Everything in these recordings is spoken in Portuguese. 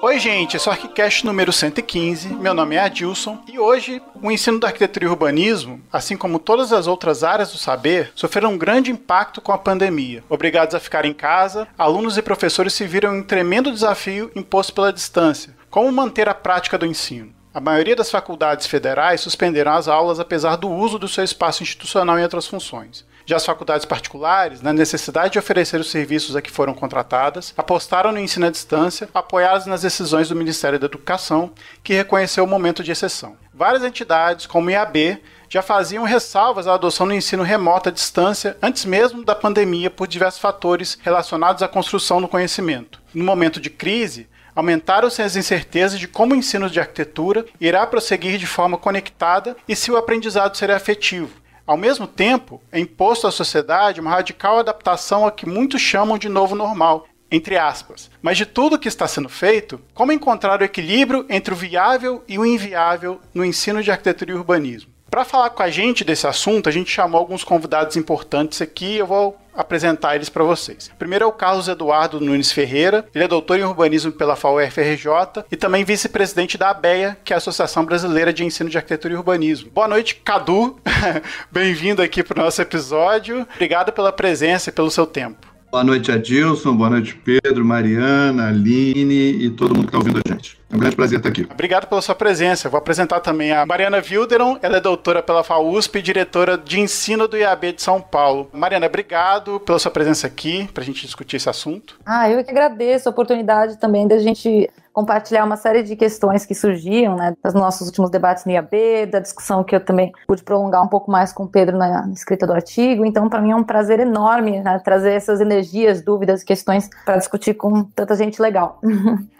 Oi, gente, esse é o Arquicast número 115. Meu nome é Adilson e hoje o ensino da arquitetura e urbanismo, assim como todas as outras áreas do saber, sofreram um grande impacto com a pandemia. Obrigados a ficar em casa, alunos e professores se viram em um tremendo desafio imposto pela distância: como manter a prática do ensino. A maioria das faculdades federais suspenderam as aulas apesar do uso do seu espaço institucional e outras funções de as faculdades particulares, na necessidade de oferecer os serviços a que foram contratadas, apostaram no ensino à distância, apoiadas nas decisões do Ministério da Educação, que reconheceu o momento de exceção. Várias entidades, como o IAB, já faziam ressalvas à adoção do ensino remoto à distância antes mesmo da pandemia por diversos fatores relacionados à construção do conhecimento. No momento de crise, aumentaram-se as incertezas de como o ensino de arquitetura irá prosseguir de forma conectada e se o aprendizado será efetivo, ao mesmo tempo, é imposto à sociedade uma radical adaptação a que muitos chamam de novo normal, entre aspas. Mas de tudo o que está sendo feito, como encontrar o equilíbrio entre o viável e o inviável no ensino de arquitetura e urbanismo? Para falar com a gente desse assunto, a gente chamou alguns convidados importantes aqui, eu vou apresentar eles para vocês. Primeiro é o Carlos Eduardo Nunes Ferreira, ele é doutor em urbanismo pela fau frj e também vice-presidente da ABEA, que é a Associação Brasileira de Ensino de Arquitetura e Urbanismo. Boa noite, Cadu. Bem-vindo aqui para o nosso episódio. Obrigado pela presença e pelo seu tempo. Boa noite, Adilson. Boa noite, Pedro, Mariana, Aline e todo mundo que está ouvindo a gente. É um grande prazer estar aqui. Obrigado pela sua presença. Vou apresentar também a Mariana Wilderon. Ela é doutora pela FAUSP e diretora de ensino do IAB de São Paulo. Mariana, obrigado pela sua presença aqui para a gente discutir esse assunto. Ah, eu que agradeço a oportunidade também da gente compartilhar uma série de questões que surgiam, né, dos nossos últimos debates no IAB, da discussão que eu também pude prolongar um pouco mais com o Pedro na escrita do artigo. Então, para mim é um prazer enorme né, trazer essas energias, dúvidas, questões para discutir com tanta gente legal.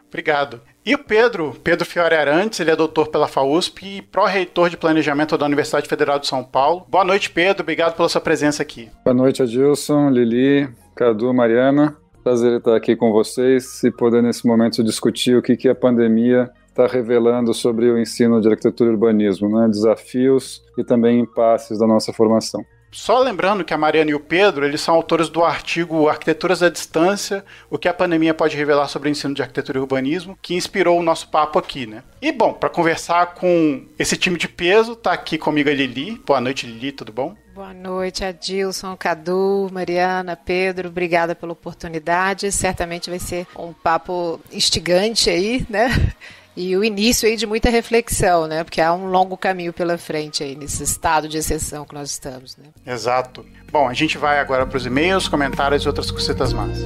Obrigado. E o Pedro, Pedro Fiore Arantes, ele é doutor pela FAUSP e pró-reitor de planejamento da Universidade Federal de São Paulo. Boa noite, Pedro. Obrigado pela sua presença aqui. Boa noite, Adilson, Lili, Cadu, Mariana. Prazer estar aqui com vocês e poder, nesse momento, discutir o que, que a pandemia está revelando sobre o ensino de arquitetura e urbanismo, né? desafios e também impasses da nossa formação. Só lembrando que a Mariana e o Pedro, eles são autores do artigo Arquiteturas à Distância, o que a pandemia pode revelar sobre o ensino de arquitetura e urbanismo, que inspirou o nosso papo aqui, né? E bom, para conversar com esse time de peso, tá aqui comigo a Lili. Boa noite, Lili, tudo bom? Boa noite, Adilson, Cadu, Mariana, Pedro, obrigada pela oportunidade. Certamente vai ser um papo instigante aí, né? e o início aí de muita reflexão, né? Porque há um longo caminho pela frente aí nesse estado de exceção que nós estamos, né? Exato. Bom, a gente vai agora para os e-mails, comentários e outras cositas más.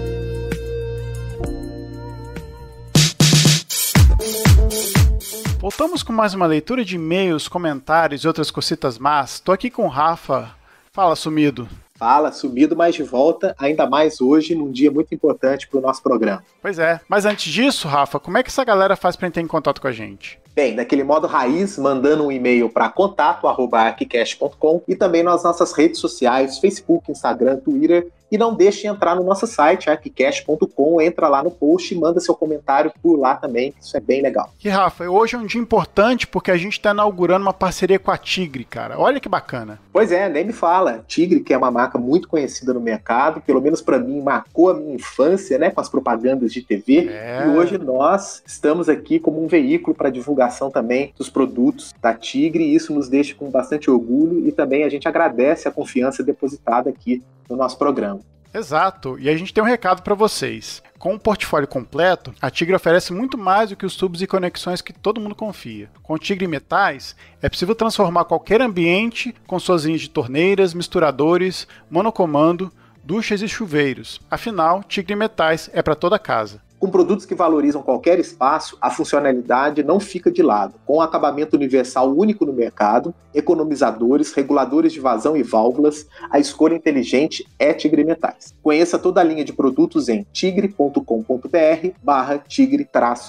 Voltamos com mais uma leitura de e-mails, comentários e outras cositas más. Tô aqui com o Rafa. Fala, sumido fala, sumido, mas de volta, ainda mais hoje, num dia muito importante para o nosso programa. Pois é. Mas antes disso, Rafa, como é que essa galera faz para entrar em contato com a gente? Bem, daquele modo raiz, mandando um e-mail para contato@arquicast.com e também nas nossas redes sociais, Facebook, Instagram, Twitter e não deixe de entrar no nosso site, arquicast.com, entra lá no post e manda seu comentário por lá também, isso é bem legal. E Rafa, hoje é um dia importante porque a gente está inaugurando uma parceria com a Tigre, cara. Olha que bacana. Pois é, nem me fala. Tigre, que é uma marca muito conhecida no mercado, pelo menos para mim marcou a minha infância, né, com as propagandas de TV. É. E hoje nós estamos aqui como um veículo para divulgação também dos produtos da Tigre, e isso nos deixa com bastante orgulho e também a gente agradece a confiança depositada aqui no nosso programa. Exato. E a gente tem um recado para vocês. Com o portfólio completo, a Tigre oferece muito mais do que os tubos e conexões que todo mundo confia. Com Tigre Metais, é possível transformar qualquer ambiente com suas linhas de torneiras, misturadores, monocomando, duchas e chuveiros. Afinal, Tigre Metais é para toda casa. Com produtos que valorizam qualquer espaço, a funcionalidade não fica de lado. Com um acabamento universal único no mercado, economizadores, reguladores de vazão e válvulas, a escolha inteligente é Tigre Metais. Conheça toda a linha de produtos em tigre.com.br barra tigre-metais.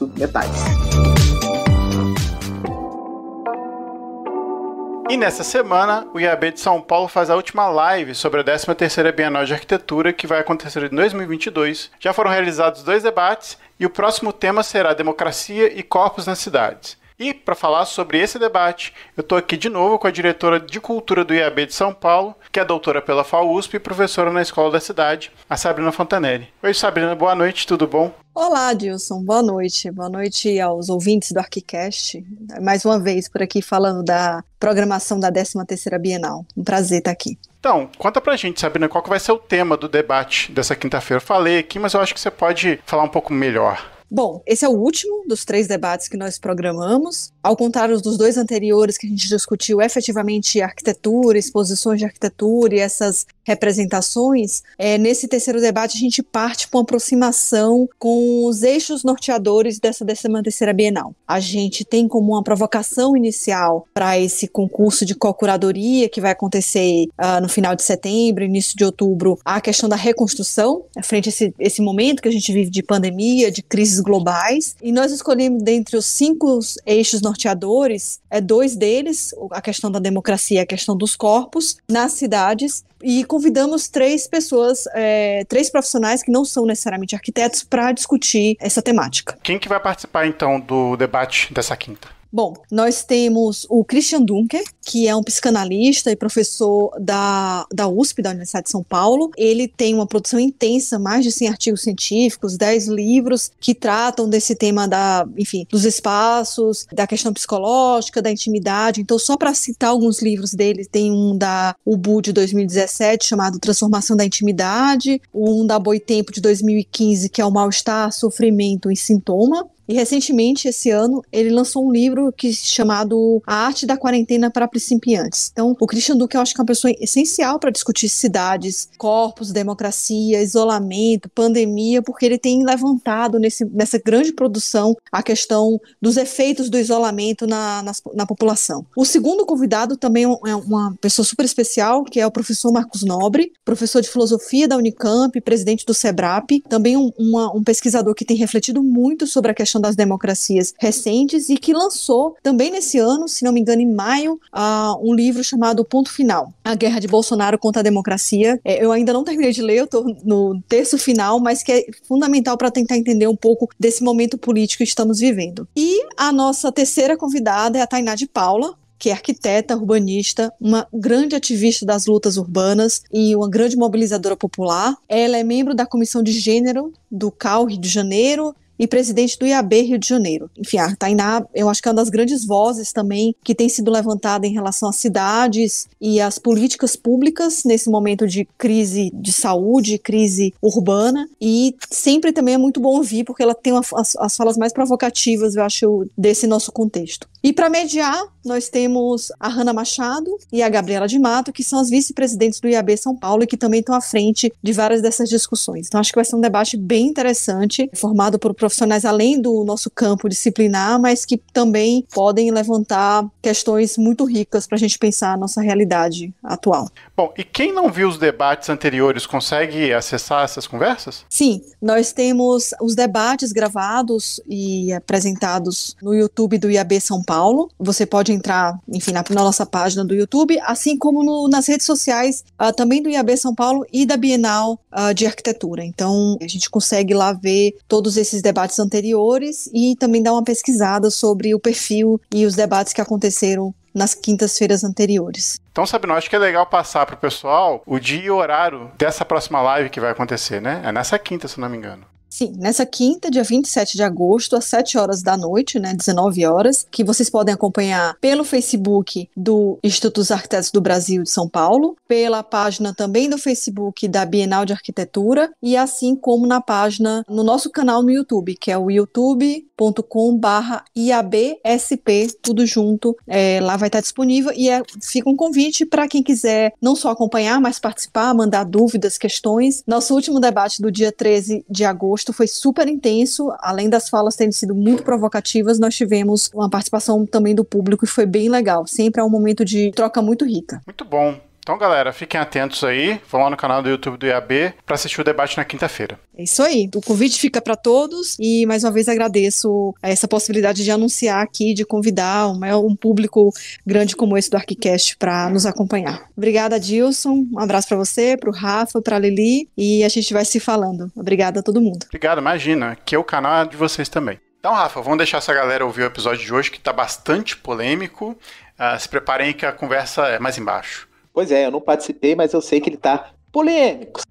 E nessa semana, o IAB de São Paulo faz a última live sobre a 13ª Bienal de Arquitetura, que vai acontecer em 2022. Já foram realizados dois debates e o próximo tema será democracia e corpos nas cidades. E para falar sobre esse debate, eu estou aqui de novo com a diretora de Cultura do IAB de São Paulo, que é doutora pela FAUSP e professora na Escola da Cidade, a Sabrina Fontanelli. Oi, Sabrina, boa noite, tudo bom? Olá, Dilson, boa noite. Boa noite aos ouvintes do ArquiCast. Mais uma vez por aqui falando da programação da 13ª Bienal. Um prazer estar aqui. Então, conta pra gente, Sabrina, qual que vai ser o tema do debate dessa quinta-feira. Eu falei aqui, mas eu acho que você pode falar um pouco melhor. Bom, esse é o último dos três debates que nós programamos ao contrário dos dois anteriores que a gente discutiu, efetivamente arquitetura, exposições de arquitetura e essas representações, é, nesse terceiro debate a gente parte com uma aproximação com os eixos norteadores dessa décima terceira Bienal. A gente tem como uma provocação inicial para esse concurso de co-curadoria que vai acontecer uh, no final de setembro, início de outubro, a questão da reconstrução, frente a esse, esse momento que a gente vive de pandemia, de crises globais, e nós escolhemos dentre os cinco eixos norteadores norteadores, é, dois deles, a questão da democracia e a questão dos corpos, nas cidades, e convidamos três pessoas, é, três profissionais que não são necessariamente arquitetos, para discutir essa temática. Quem que vai participar, então, do debate dessa quinta? Bom, nós temos o Christian Dunker, que é um psicanalista e professor da, da USP, da Universidade de São Paulo. Ele tem uma produção intensa, mais de 100 artigos científicos, 10 livros que tratam desse tema da, enfim, dos espaços, da questão psicológica, da intimidade. Então, só para citar alguns livros dele, tem um da UBU de 2017 chamado Transformação da Intimidade, um da Boitempo de 2015 que é o Mal-estar, Sofrimento e Sintoma, e recentemente, esse ano, ele lançou um livro que chamado A Arte da Quarentena para Principiantes. Então, o Christian Duque eu acho que é uma pessoa essencial para discutir cidades, corpos, democracia, isolamento, pandemia, porque ele tem levantado nesse, nessa grande produção a questão dos efeitos do isolamento na, na, na população. O segundo convidado também é, é uma pessoa super especial, que é o professor Marcos Nobre, professor de filosofia da Unicamp, presidente do SEBRAP, também um, uma, um pesquisador que tem refletido muito sobre a questão das Democracias recentes e que lançou também nesse ano, se não me engano, em maio, uh, um livro chamado Ponto Final: A Guerra de Bolsonaro contra a Democracia. É, eu ainda não terminei de ler, eu estou no terço final, mas que é fundamental para tentar entender um pouco desse momento político que estamos vivendo. E a nossa terceira convidada é a Tainá de Paula, que é arquiteta, urbanista, uma grande ativista das lutas urbanas e uma grande mobilizadora popular. Ela é membro da Comissão de Gênero do CAU Rio de Janeiro, e presidente do IAB Rio de Janeiro. Enfim, a Tainá, eu acho que é uma das grandes vozes também que tem sido levantada em relação às cidades e às políticas públicas nesse momento de crise de saúde, crise urbana, e sempre também é muito bom ouvir, porque ela tem uma, as, as falas mais provocativas, eu acho, desse nosso contexto. E para mediar, nós temos a Hanna Machado e a Gabriela de Mato, que são as vice-presidentes do IAB São Paulo e que também estão à frente de várias dessas discussões. Então, acho que vai ser um debate bem interessante, formado por profissionais além do nosso campo disciplinar, mas que também podem levantar questões muito ricas para a gente pensar a nossa realidade atual. Bom, e quem não viu os debates anteriores consegue acessar essas conversas? Sim, nós temos os debates gravados e apresentados no YouTube do IAB São Paulo. Paulo. Você pode entrar, enfim, na, na nossa página do YouTube, assim como no, nas redes sociais uh, também do IAB São Paulo e da Bienal uh, de Arquitetura. Então, a gente consegue lá ver todos esses debates anteriores e também dar uma pesquisada sobre o perfil e os debates que aconteceram nas quintas-feiras anteriores. Então, Sabino, acho que é legal passar para o pessoal o dia e o horário dessa próxima live que vai acontecer, né? É nessa quinta, se não me engano. Sim, nessa quinta, dia 27 de agosto, às 7 horas da noite, né, 19 horas, que vocês podem acompanhar pelo Facebook do Instituto dos Arquitetos do Brasil de São Paulo, pela página também do Facebook da Bienal de Arquitetura e assim como na página no nosso canal no YouTube, que é o youtube.com/iabsp, tudo junto. É, lá vai estar disponível e é, fica um convite para quem quiser não só acompanhar, mas participar, mandar dúvidas, questões. Nosso último debate do dia 13 de agosto foi super intenso, além das falas terem sido muito provocativas, nós tivemos uma participação também do público e foi bem legal. Sempre é um momento de troca muito rica. Muito bom. Então, galera, fiquem atentos aí. Vão lá no canal do YouTube do IAB para assistir o debate na quinta-feira. É isso aí. O convite fica para todos e mais uma vez agradeço essa possibilidade de anunciar aqui, de convidar um, um público grande como esse do Arquicast para nos acompanhar. Obrigada, Dilson. Um abraço para você, para o Rafa, para a Lili e a gente vai se falando. Obrigada a todo mundo. Obrigado, imagina, que é o canal de vocês também. Então, Rafa, vamos deixar essa galera ouvir o episódio de hoje que está bastante polêmico. Uh, se preparem que a conversa é mais embaixo. Pois é, eu não participei, mas eu sei que ele tá polêmico.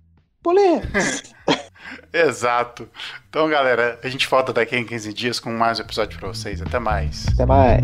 Polêmico. Exato. Então, galera, a gente volta daqui em 15 dias com mais um episódio pra vocês. Até mais. Até mais.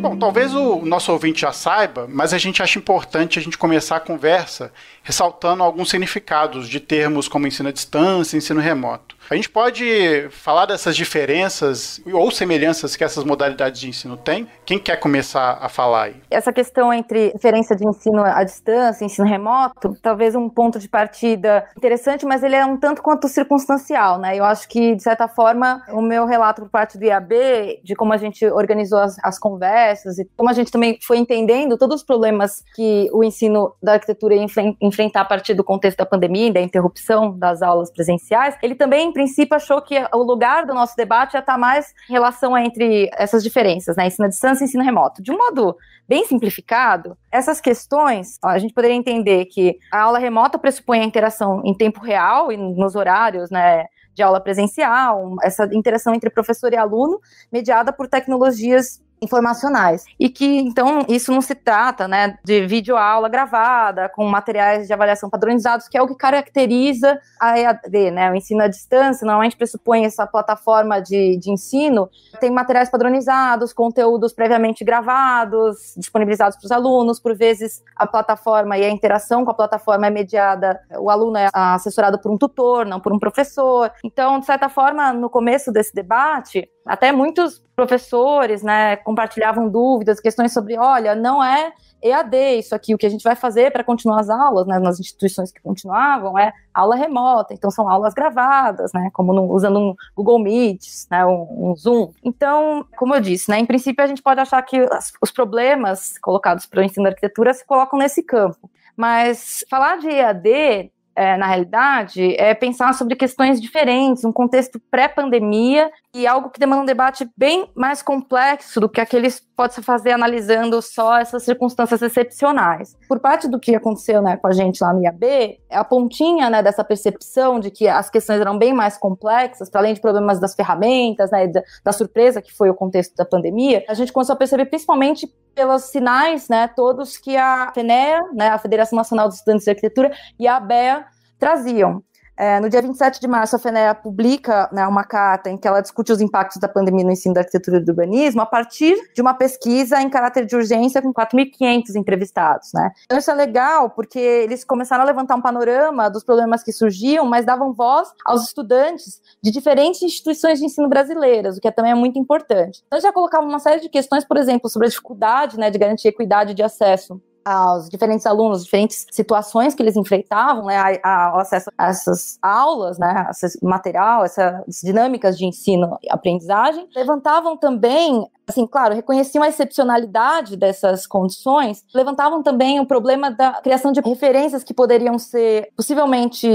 Bom, talvez o nosso ouvinte já saiba, mas a gente acha importante a gente começar a conversa ressaltando alguns significados de termos como ensino à distância e ensino remoto. A gente pode falar dessas diferenças ou semelhanças que essas modalidades de ensino têm? Quem quer começar a falar aí? Essa questão entre diferença de ensino à distância, ensino remoto, talvez um ponto de partida interessante, mas ele é um tanto quanto circunstancial, né? Eu acho que, de certa forma, o meu relato por parte do IAB, de como a gente organizou as, as conversas e como a gente também foi entendendo todos os problemas que o ensino da arquitetura ia enfrentar a partir do contexto da pandemia, da interrupção das aulas presenciais, ele também princípio, achou que o lugar do nosso debate já está mais em relação entre essas diferenças, né? Ensino à distância e ensino remoto. De um modo bem simplificado, essas questões, ó, a gente poderia entender que a aula remota pressupõe a interação em tempo real e nos horários, né? de aula presencial, essa interação entre professor e aluno, mediada por tecnologias informacionais. E que, então, isso não se trata, né, de videoaula gravada, com materiais de avaliação padronizados, que é o que caracteriza a EAD, né, o ensino à distância, normalmente pressupõe essa plataforma de, de ensino, tem materiais padronizados, conteúdos previamente gravados, disponibilizados para os alunos, por vezes a plataforma e a interação com a plataforma é mediada, o aluno é assessorado por um tutor, não por um professor. Então, de certa forma, no começo desse debate, até muitos professores, né, compartilhavam dúvidas, questões sobre, olha, não é EAD isso aqui, o que a gente vai fazer para continuar as aulas, né, nas instituições que continuavam, é aula remota, então são aulas gravadas, né, como no, usando um Google Meet, né, um, um, Zoom. Então, como eu disse, né, em princípio a gente pode achar que os problemas colocados para o ensino da arquitetura se colocam nesse campo. Mas falar de EAD é, na realidade, é pensar sobre questões diferentes, um contexto pré-pandemia e algo que demanda um debate bem mais complexo do que aqueles que pode se fazer analisando só essas circunstâncias excepcionais. Por parte do que aconteceu né, com a gente lá no IAB, é a pontinha né, dessa percepção de que as questões eram bem mais complexas, para além de problemas das ferramentas, né, da, da surpresa que foi o contexto da pandemia, a gente começou a perceber principalmente pelos sinais, né, todos que a FENEA, né, a Federação Nacional dos Estudantes de Arquitetura, e a ABEA traziam. É, no dia 27 de março, a FENEA publica né, uma carta em que ela discute os impactos da pandemia no ensino da arquitetura e do urbanismo a partir de uma pesquisa em caráter de urgência com 4.500 entrevistados. Né? Então, isso é legal porque eles começaram a levantar um panorama dos problemas que surgiam, mas davam voz aos estudantes de diferentes instituições de ensino brasileiras, o que é também é muito importante. Então, já colocava uma série de questões, por exemplo, sobre a dificuldade né, de garantir equidade de acesso aos diferentes alunos, diferentes situações que eles enfrentavam, né, ao acesso a essas aulas, né, esse material, essas dinâmicas de ensino e aprendizagem, levantavam também assim, claro, reconheciam a excepcionalidade dessas condições, levantavam também o problema da criação de referências que poderiam ser possivelmente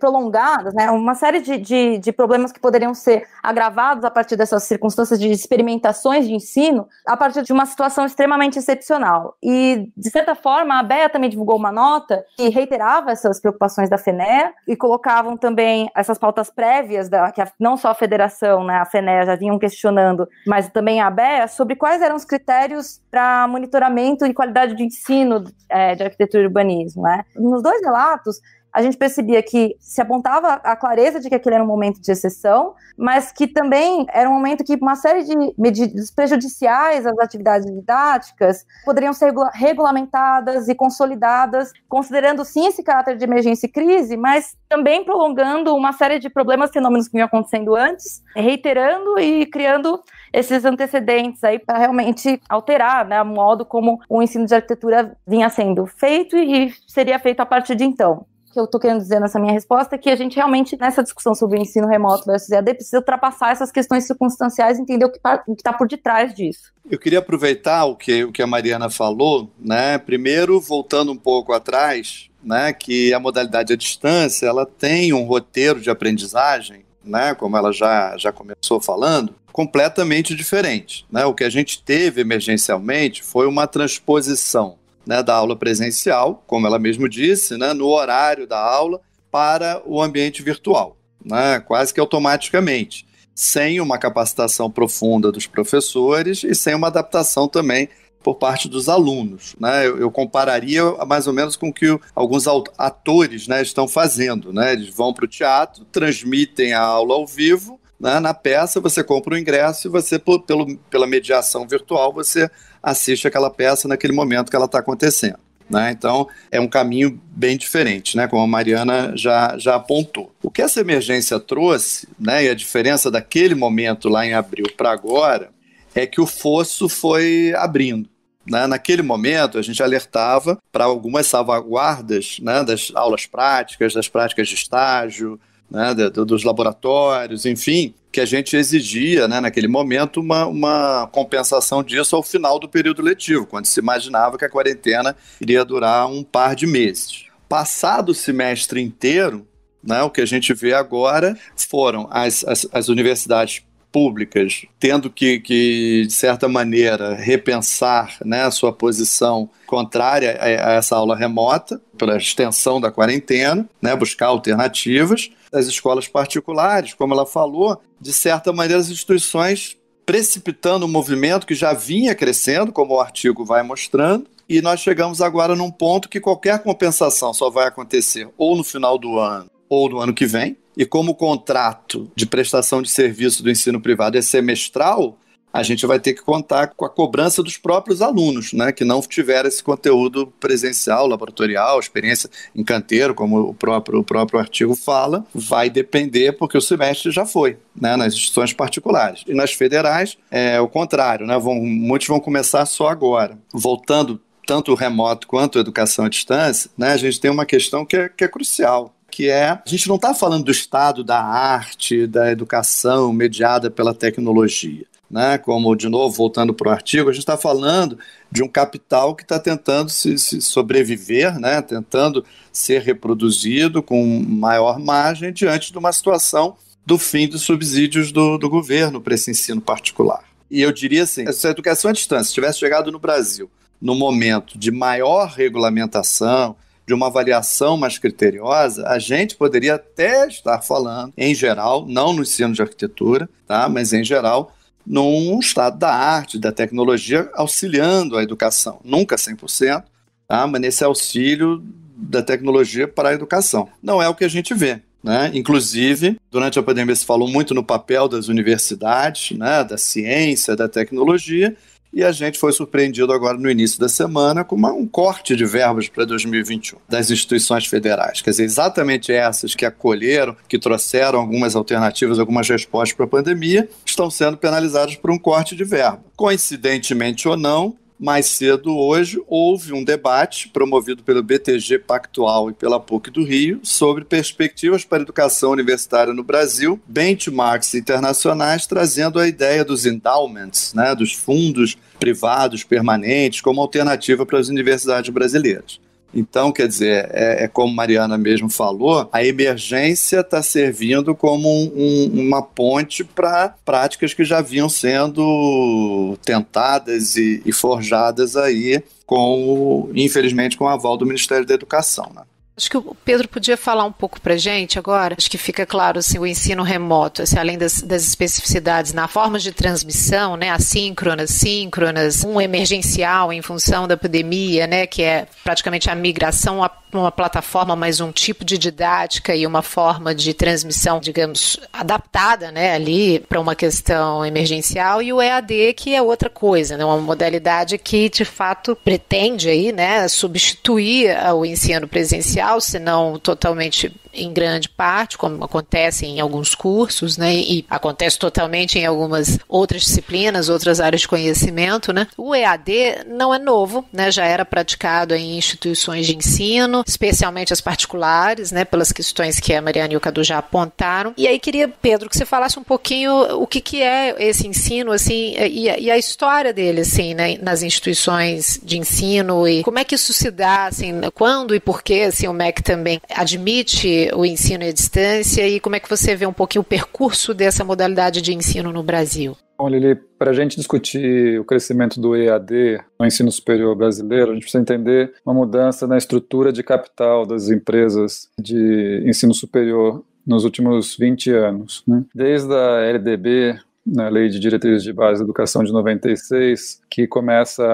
prolongadas, né, uma série de, de, de, problemas que poderiam ser agravados a partir dessas circunstâncias de experimentações de ensino, a partir de uma situação extremamente excepcional. E, de certa forma, a BEA também divulgou uma nota que reiterava essas preocupações da FENEA e colocavam também essas pautas prévias, da, que a, não só a federação, né, a FENEA já vinham questionando, mas também a BEA, sobre quais eram os critérios para monitoramento e qualidade de ensino é, de arquitetura e urbanismo. Né? Nos dois relatos, a gente percebia que se apontava a clareza de que aquele era um momento de exceção, mas que também era um momento que uma série de medidas prejudiciais às atividades didáticas poderiam ser regulamentadas e consolidadas, considerando sim esse caráter de emergência e crise, mas também prolongando uma série de problemas, fenômenos que vinham acontecendo antes, reiterando e criando esses antecedentes aí para realmente alterar, né, o modo como o ensino de arquitetura vinha sendo feito e seria feito a partir de então que eu estou querendo dizer nessa minha resposta é que a gente realmente, nessa discussão sobre o ensino remoto versus EAD, precisa ultrapassar essas questões circunstanciais e entender o que está tá por detrás disso. Eu queria aproveitar o que, o que a Mariana falou, né? Primeiro, voltando um pouco atrás, né? Que a modalidade à distância ela tem um roteiro de aprendizagem, né? Como ela já, já começou falando, completamente diferente. Né? O que a gente teve emergencialmente foi uma transposição né, da aula presencial, como ela mesmo disse, né, no horário da aula, para o ambiente virtual, né, quase que automaticamente, sem uma capacitação profunda dos professores e sem uma adaptação também por parte dos alunos. Né? Eu, eu, compararia mais ou menos com o que alguns atores né, estão fazendo. Né? Eles vão para o teatro, transmitem a aula ao vivo, né? na peça você compra o ingresso e você, pelo, pela mediação virtual, você assiste aquela peça naquele momento que ela está acontecendo. Né? Então, é um caminho bem diferente, né? como a Mariana já, já apontou. O que essa emergência trouxe, né, e a diferença daquele momento lá em abril para agora, é que o fosso foi abrindo. Né? Naquele momento, a gente alertava para algumas salvaguardas né, das aulas práticas, das práticas de estágio, né, dos laboratórios, enfim, que a gente exigia, né, naquele momento, uma, uma compensação disso ao final do período letivo, quando se imaginava que a quarentena iria durar um par de meses. Passado o semestre inteiro, né, o que a gente vê agora foram as, as, as universidades públicas tendo que, que, de certa maneira, repensar né, a sua posição contrária a, a essa aula remota, pela extensão da quarentena, né, buscar alternativas das escolas particulares, como ela falou, de certa maneira as instituições precipitando um movimento que já vinha crescendo, como o artigo vai mostrando, e nós chegamos agora num ponto que qualquer compensação só vai acontecer ou no final do ano ou no ano que vem. E como o contrato de prestação de serviço do ensino privado é semestral, a gente vai ter que contar com a cobrança dos próprios alunos, né, que não tiveram esse conteúdo presencial, laboratorial, experiência em canteiro, como o próprio, o próprio artigo fala, vai depender porque o semestre já foi, né, nas instituições particulares. E nas federais é o contrário, né, vão, muitos vão começar só agora. Voltando tanto o remoto quanto a educação à distância, né, a gente tem uma questão que é, que é crucial, que é a gente não está falando do estado da arte, da educação mediada pela tecnologia né? como, de novo, voltando para o artigo, a gente está falando de um capital que está tentando se, se, sobreviver, né? tentando ser reproduzido com maior margem diante de uma situação do fim dos subsídios do, do governo para esse ensino particular. E eu diria assim: se a educação à distância tivesse chegado no Brasil no momento de maior regulamentação, de uma avaliação mais criteriosa, a gente poderia até estar falando, em geral, não no ensino de arquitetura, tá? mas em geral, num estado da arte, da tecnologia, auxiliando a educação. Nunca 100%, tá? mas nesse auxílio da tecnologia para a educação. Não é o que a gente vê. Né? Inclusive, durante a pandemia se falou muito no papel das universidades, né? da ciência, da tecnologia, e a gente foi surpreendido agora no início da semana com uma, um corte de verbas para 2021 das instituições federais. Quer dizer, exatamente essas que acolheram, que trouxeram algumas alternativas, algumas respostas para a pandemia, estão sendo penalizadas por um corte de verba. Coincidentemente ou não, mais cedo hoje houve um debate promovido pelo BTG Pactual e pela PUC do Rio sobre perspectivas para a educação universitária no Brasil, benchmarks internacionais, trazendo a ideia dos endowments, né, dos fundos privados permanentes, como alternativa para as universidades brasileiras. Então, quer dizer, é, é como Mariana mesmo falou, a emergência está servindo como um, um, uma ponte para práticas que já vinham sendo tentadas e, e forjadas aí com, infelizmente, com o aval do Ministério da Educação. Né? Acho que o Pedro podia falar um pouco para gente agora. Acho que fica claro assim, o ensino remoto, assim, além das, das especificidades na forma de transmissão, né, assíncronas, síncronas, um emergencial em função da pandemia, né, que é praticamente a migração a uma plataforma, mas um tipo de didática e uma forma de transmissão, digamos, adaptada, né, ali para uma questão emergencial e o EAD que é outra coisa, né, uma modalidade que de fato pretende aí, né, substituir o ensino presencial, se não totalmente em grande parte, como acontece em alguns cursos, né, e acontece totalmente em algumas outras disciplinas, outras áreas de conhecimento, né, o EAD não é novo, né, já era praticado em instituições de ensino, especialmente as particulares, né, pelas questões que a Mariana e o Cadu já apontaram. E aí queria, Pedro, que você falasse um pouquinho o que, que é esse ensino, assim, e, e a história dele, assim, né, nas instituições de ensino e como é que isso se dá, assim, quando e por que, assim, o MEC também admite o ensino à distância e como é que você vê um pouquinho o percurso dessa modalidade de ensino no Brasil. Bom, Lili, para a gente discutir o crescimento do EAD no ensino superior brasileiro, a gente precisa entender uma mudança na estrutura de capital das empresas de ensino superior nos últimos 20 anos. Né? Desde a LDB, na Lei de Diretrizes de Base da Educação de 96, que começa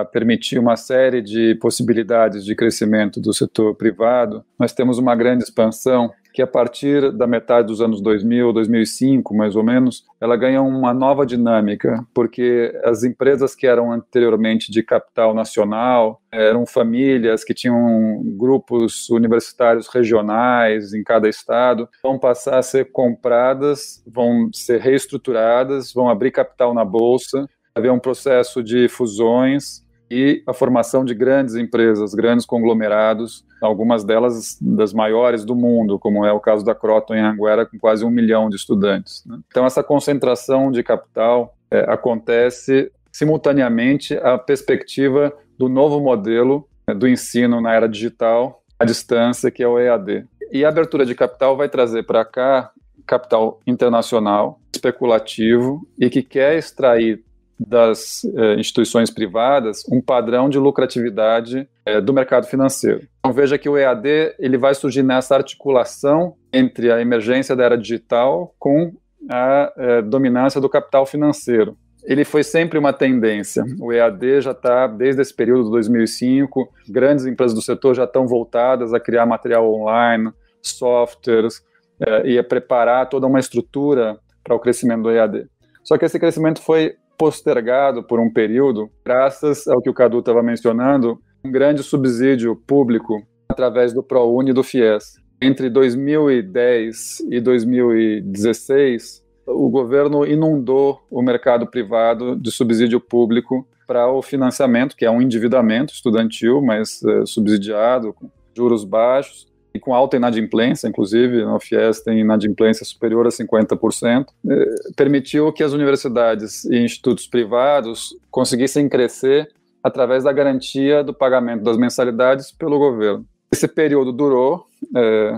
a permitir uma série de possibilidades de crescimento do setor privado. Nós temos uma grande expansão que a partir da metade dos anos 2000, 2005, mais ou menos, ela ganha uma nova dinâmica, porque as empresas que eram anteriormente de capital nacional eh, eram famílias que tinham grupos universitários regionais em cada estado, vão passar a ser compradas, vão ser reestruturadas, vão abrir capital na bolsa, haver um processo de fusões e a formação de grandes empresas, grandes conglomerados algumas delas das maiores do mundo, como é o caso da Croton em Anguera, com quase um milhão de estudantes. Né? Então, essa concentração de capital é, acontece simultaneamente à perspectiva do novo modelo né, do ensino na era digital, à distância, que é o EAD. E a abertura de capital vai trazer para cá capital internacional, especulativo e que quer extrair das eh, instituições privadas um padrão de lucratividade eh, do mercado financeiro. Então veja que o EAD ele vai surgir nessa articulação entre a emergência da era digital com a eh, dominância do capital financeiro. Ele foi sempre uma tendência. O EAD já está, desde esse período de 2005, grandes empresas do setor já estão voltadas a criar material online, softwares, eh, e a preparar toda uma estrutura para o crescimento do EAD. Só que esse crescimento foi postergado por um período, graças ao que o Cadu estava mencionando, um grande subsídio público através do ProUni e do FIES. Entre 2010 e 2016, o governo inundou o mercado privado de subsídio público para o financiamento, que é um endividamento estudantil, mas é, subsidiado, com juros baixos, e com alta inadimplência, inclusive, no FIES tem inadimplência superior a 50%, eh, permitiu que as universidades e institutos privados conseguissem crescer através da garantia do pagamento das mensalidades pelo governo. Esse período durou é,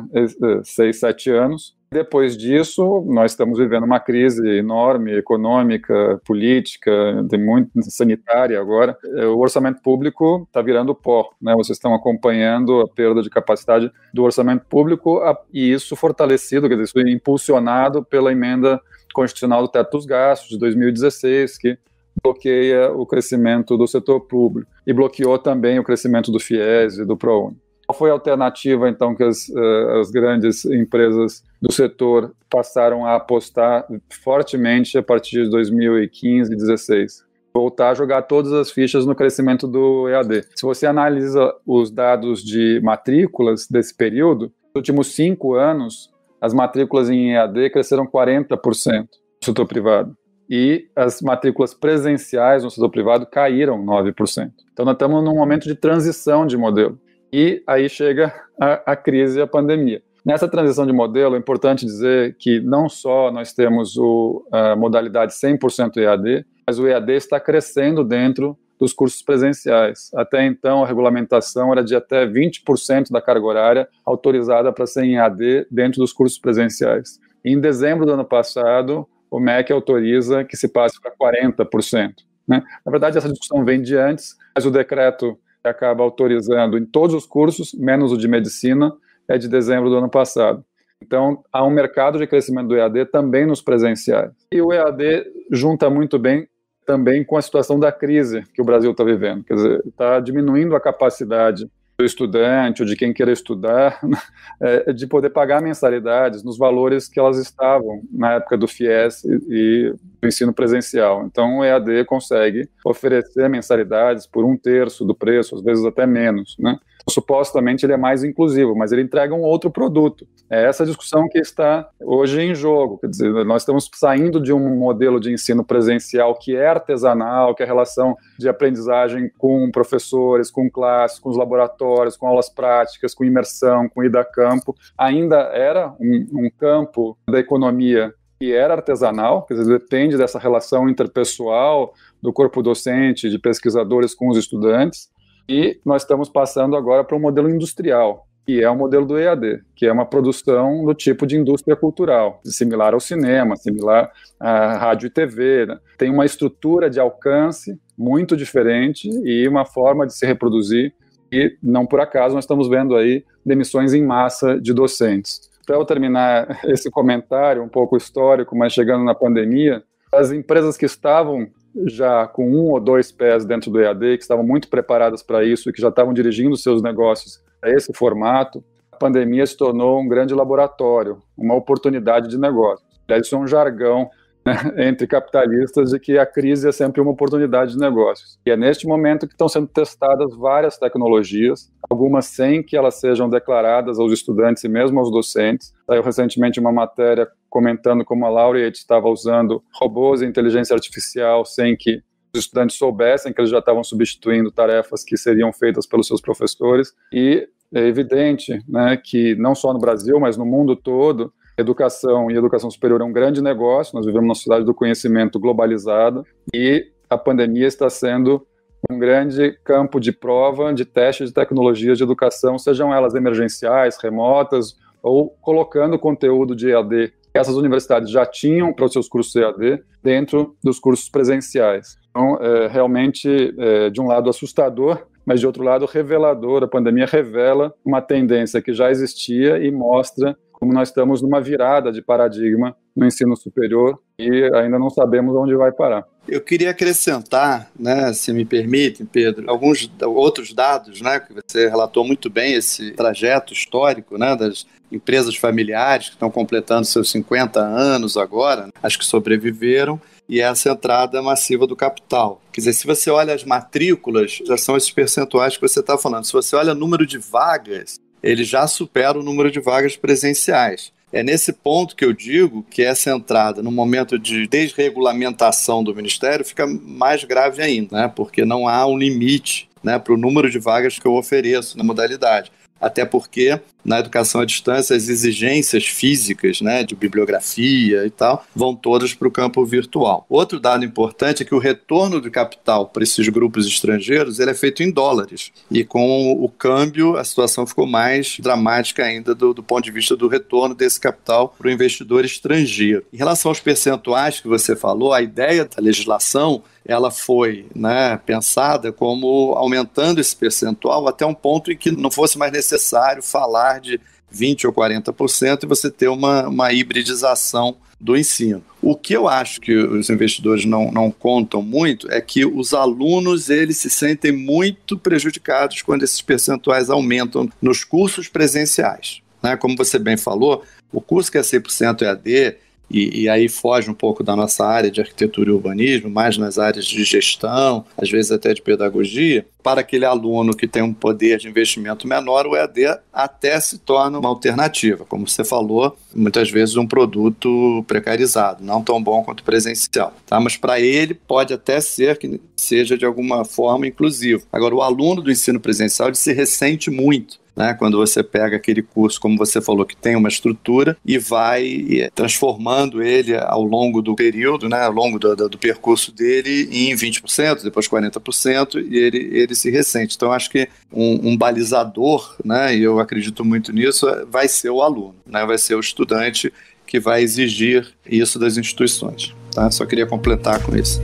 seis, sete anos, depois disso, nós estamos vivendo uma crise enorme, econômica, política, tem muito sanitária agora. É, o orçamento público está virando pó, né? Vocês estão acompanhando a perda de capacidade do orçamento público e isso fortalecido, quer dizer, isso é impulsionado pela emenda constitucional do teto dos gastos de 2016, que bloqueia o crescimento do setor público e bloqueou também o crescimento do FIES e do ProUni. Qual foi a alternativa, então, que as, eh, as grandes empresas do setor passaram a apostar fortemente a partir de 2015 e 2016 voltar a jogar todas as fichas no crescimento do EAD. Se você analisa os dados de matrículas desse período, nos últimos cinco anos, as matrículas em EAD cresceram 40% no setor privado. E as matrículas presenciais no setor privado caíram 9%. Então, nós estamos num momento de transição de modelo. E aí chega a, a crise e a pandemia. Nessa transição de modelo, é importante dizer que não só nós temos o, a modalidade 100% EAD, mas o EAD está crescendo dentro dos cursos presenciais. Até então, a regulamentação era de até 20% da carga horária autorizada para ser em EAD dentro dos cursos presenciais. Em dezembro do ano passado, o MEC autoriza que se passe para 40%. Né? Na verdade, essa discussão vem de antes, mas o decreto acaba autorizando em todos os cursos, menos o de medicina, é de dezembro do ano passado. Então, há um mercado de crescimento do EAD também nos presenciais. E o EAD junta muito bem também com a situação da crise que o Brasil está vivendo. Quer dizer, está diminuindo a capacidade do estudante ou de quem queira estudar né, é, de poder pagar mensalidades nos valores que elas estavam na época do FIES e do ensino presencial. Então, o EAD consegue oferecer mensalidades por um terço do preço, às vezes até menos, né? supostamente ele é mais inclusivo, mas ele entrega um outro produto. É essa discussão que está hoje em jogo. Quer dizer, nós estamos saindo de um modelo de ensino presencial que é artesanal, que é a relação de aprendizagem com professores, com classes, com os laboratórios, com aulas práticas, com imersão, com ida a campo, ainda era um, um campo da economia que era artesanal, quer dizer, depende dessa relação interpessoal do corpo docente, de pesquisadores com os estudantes, e nós estamos passando agora para um modelo industrial, que é o modelo do EAD, que é uma produção do tipo de indústria cultural, similar ao cinema, similar à rádio e TV. Né? Tem uma estrutura de alcance muito diferente e uma forma de se reproduzir. E não por acaso nós estamos vendo aí demissões em massa de docentes. Para eu terminar esse comentário um pouco histórico, mas chegando na pandemia, as empresas que estavam já com um ou dois pés dentro do EAD, que estavam muito preparadas para isso, e que já estavam dirigindo seus negócios a esse formato, a pandemia se tornou um grande laboratório, uma oportunidade de negócio. Isso é um jargão né, entre capitalistas de que a crise é sempre uma oportunidade de negócios. E é neste momento que estão sendo testadas várias tecnologias, algumas sem que elas sejam declaradas aos estudantes e mesmo aos docentes. Saiu recentemente uma matéria comentando como a Laureate estava usando robôs e inteligência artificial sem que os estudantes soubessem que eles já estavam substituindo tarefas que seriam feitas pelos seus professores. E é evidente né, que, não só no Brasil, mas no mundo todo, educação e educação superior é um grande negócio, nós vivemos numa sociedade do conhecimento globalizada e a pandemia está sendo um grande campo de prova, de teste de tecnologias de educação, sejam elas emergenciais, remotas ou colocando conteúdo de EAD essas universidades já tinham para os seus cursos EAD dentro dos cursos presenciais. Então, é realmente, é, de um lado, assustador mas de outro lado revelador. A pandemia revela uma tendência que já existia e mostra como nós estamos numa virada de paradigma no ensino superior e ainda não sabemos onde vai parar. Eu queria acrescentar, né, se me permitem, Pedro, alguns outros dados, né, que você relatou muito bem esse trajeto histórico, né, das empresas familiares que estão completando seus 50 anos agora, né, as que sobreviveram e essa entrada massiva do capital. Quer dizer, se você olha as matrículas, já são esses percentuais que você está falando. Se você olha o número de vagas, ele já supera o número de vagas presenciais. É nesse ponto que eu digo que essa entrada, no momento de desregulamentação do Ministério, fica mais grave ainda, né? porque não há um limite né, para o número de vagas que eu ofereço na modalidade. Até porque na educação à distância, as exigências físicas, né, de bibliografia e tal, vão todas para o campo virtual. Outro dado importante é que o retorno de capital para esses grupos estrangeiros ele é feito em dólares. E com o câmbio, a situação ficou mais dramática ainda do, do ponto de vista do retorno desse capital para o investidor estrangeiro. Em relação aos percentuais que você falou, a ideia da legislação ela foi né, pensada como aumentando esse percentual até um ponto em que não fosse mais necessário falar de 20 ou 40% e você ter uma, uma hibridização do ensino. O que eu acho que os investidores não, não contam muito é que os alunos eles se sentem muito prejudicados quando esses percentuais aumentam nos cursos presenciais. Né? Como você bem falou, o curso que é 100% EAD, e, e, aí foge um pouco da nossa área de arquitetura e urbanismo, mais nas áreas de gestão, às vezes até de pedagogia, para aquele aluno que tem um poder de investimento menor, o EAD até se torna uma alternativa, como você falou, muitas vezes um produto precarizado, não tão bom quanto presencial. Tá? Mas para ele pode até ser que seja de alguma forma inclusivo. Agora, o aluno do ensino presencial se ressente muito né? Quando você pega aquele curso, como você falou, que tem uma estrutura e vai eh, transformando ele ao longo do período, né? Ao longo do, do, do percurso dele em 20%, depois 40% e ele, ele se ressente. Então, acho que um, um balizador, né? E eu acredito muito nisso, é, vai ser o aluno, né? Vai ser o estudante que vai exigir isso das instituições. Tá? Só queria completar com isso.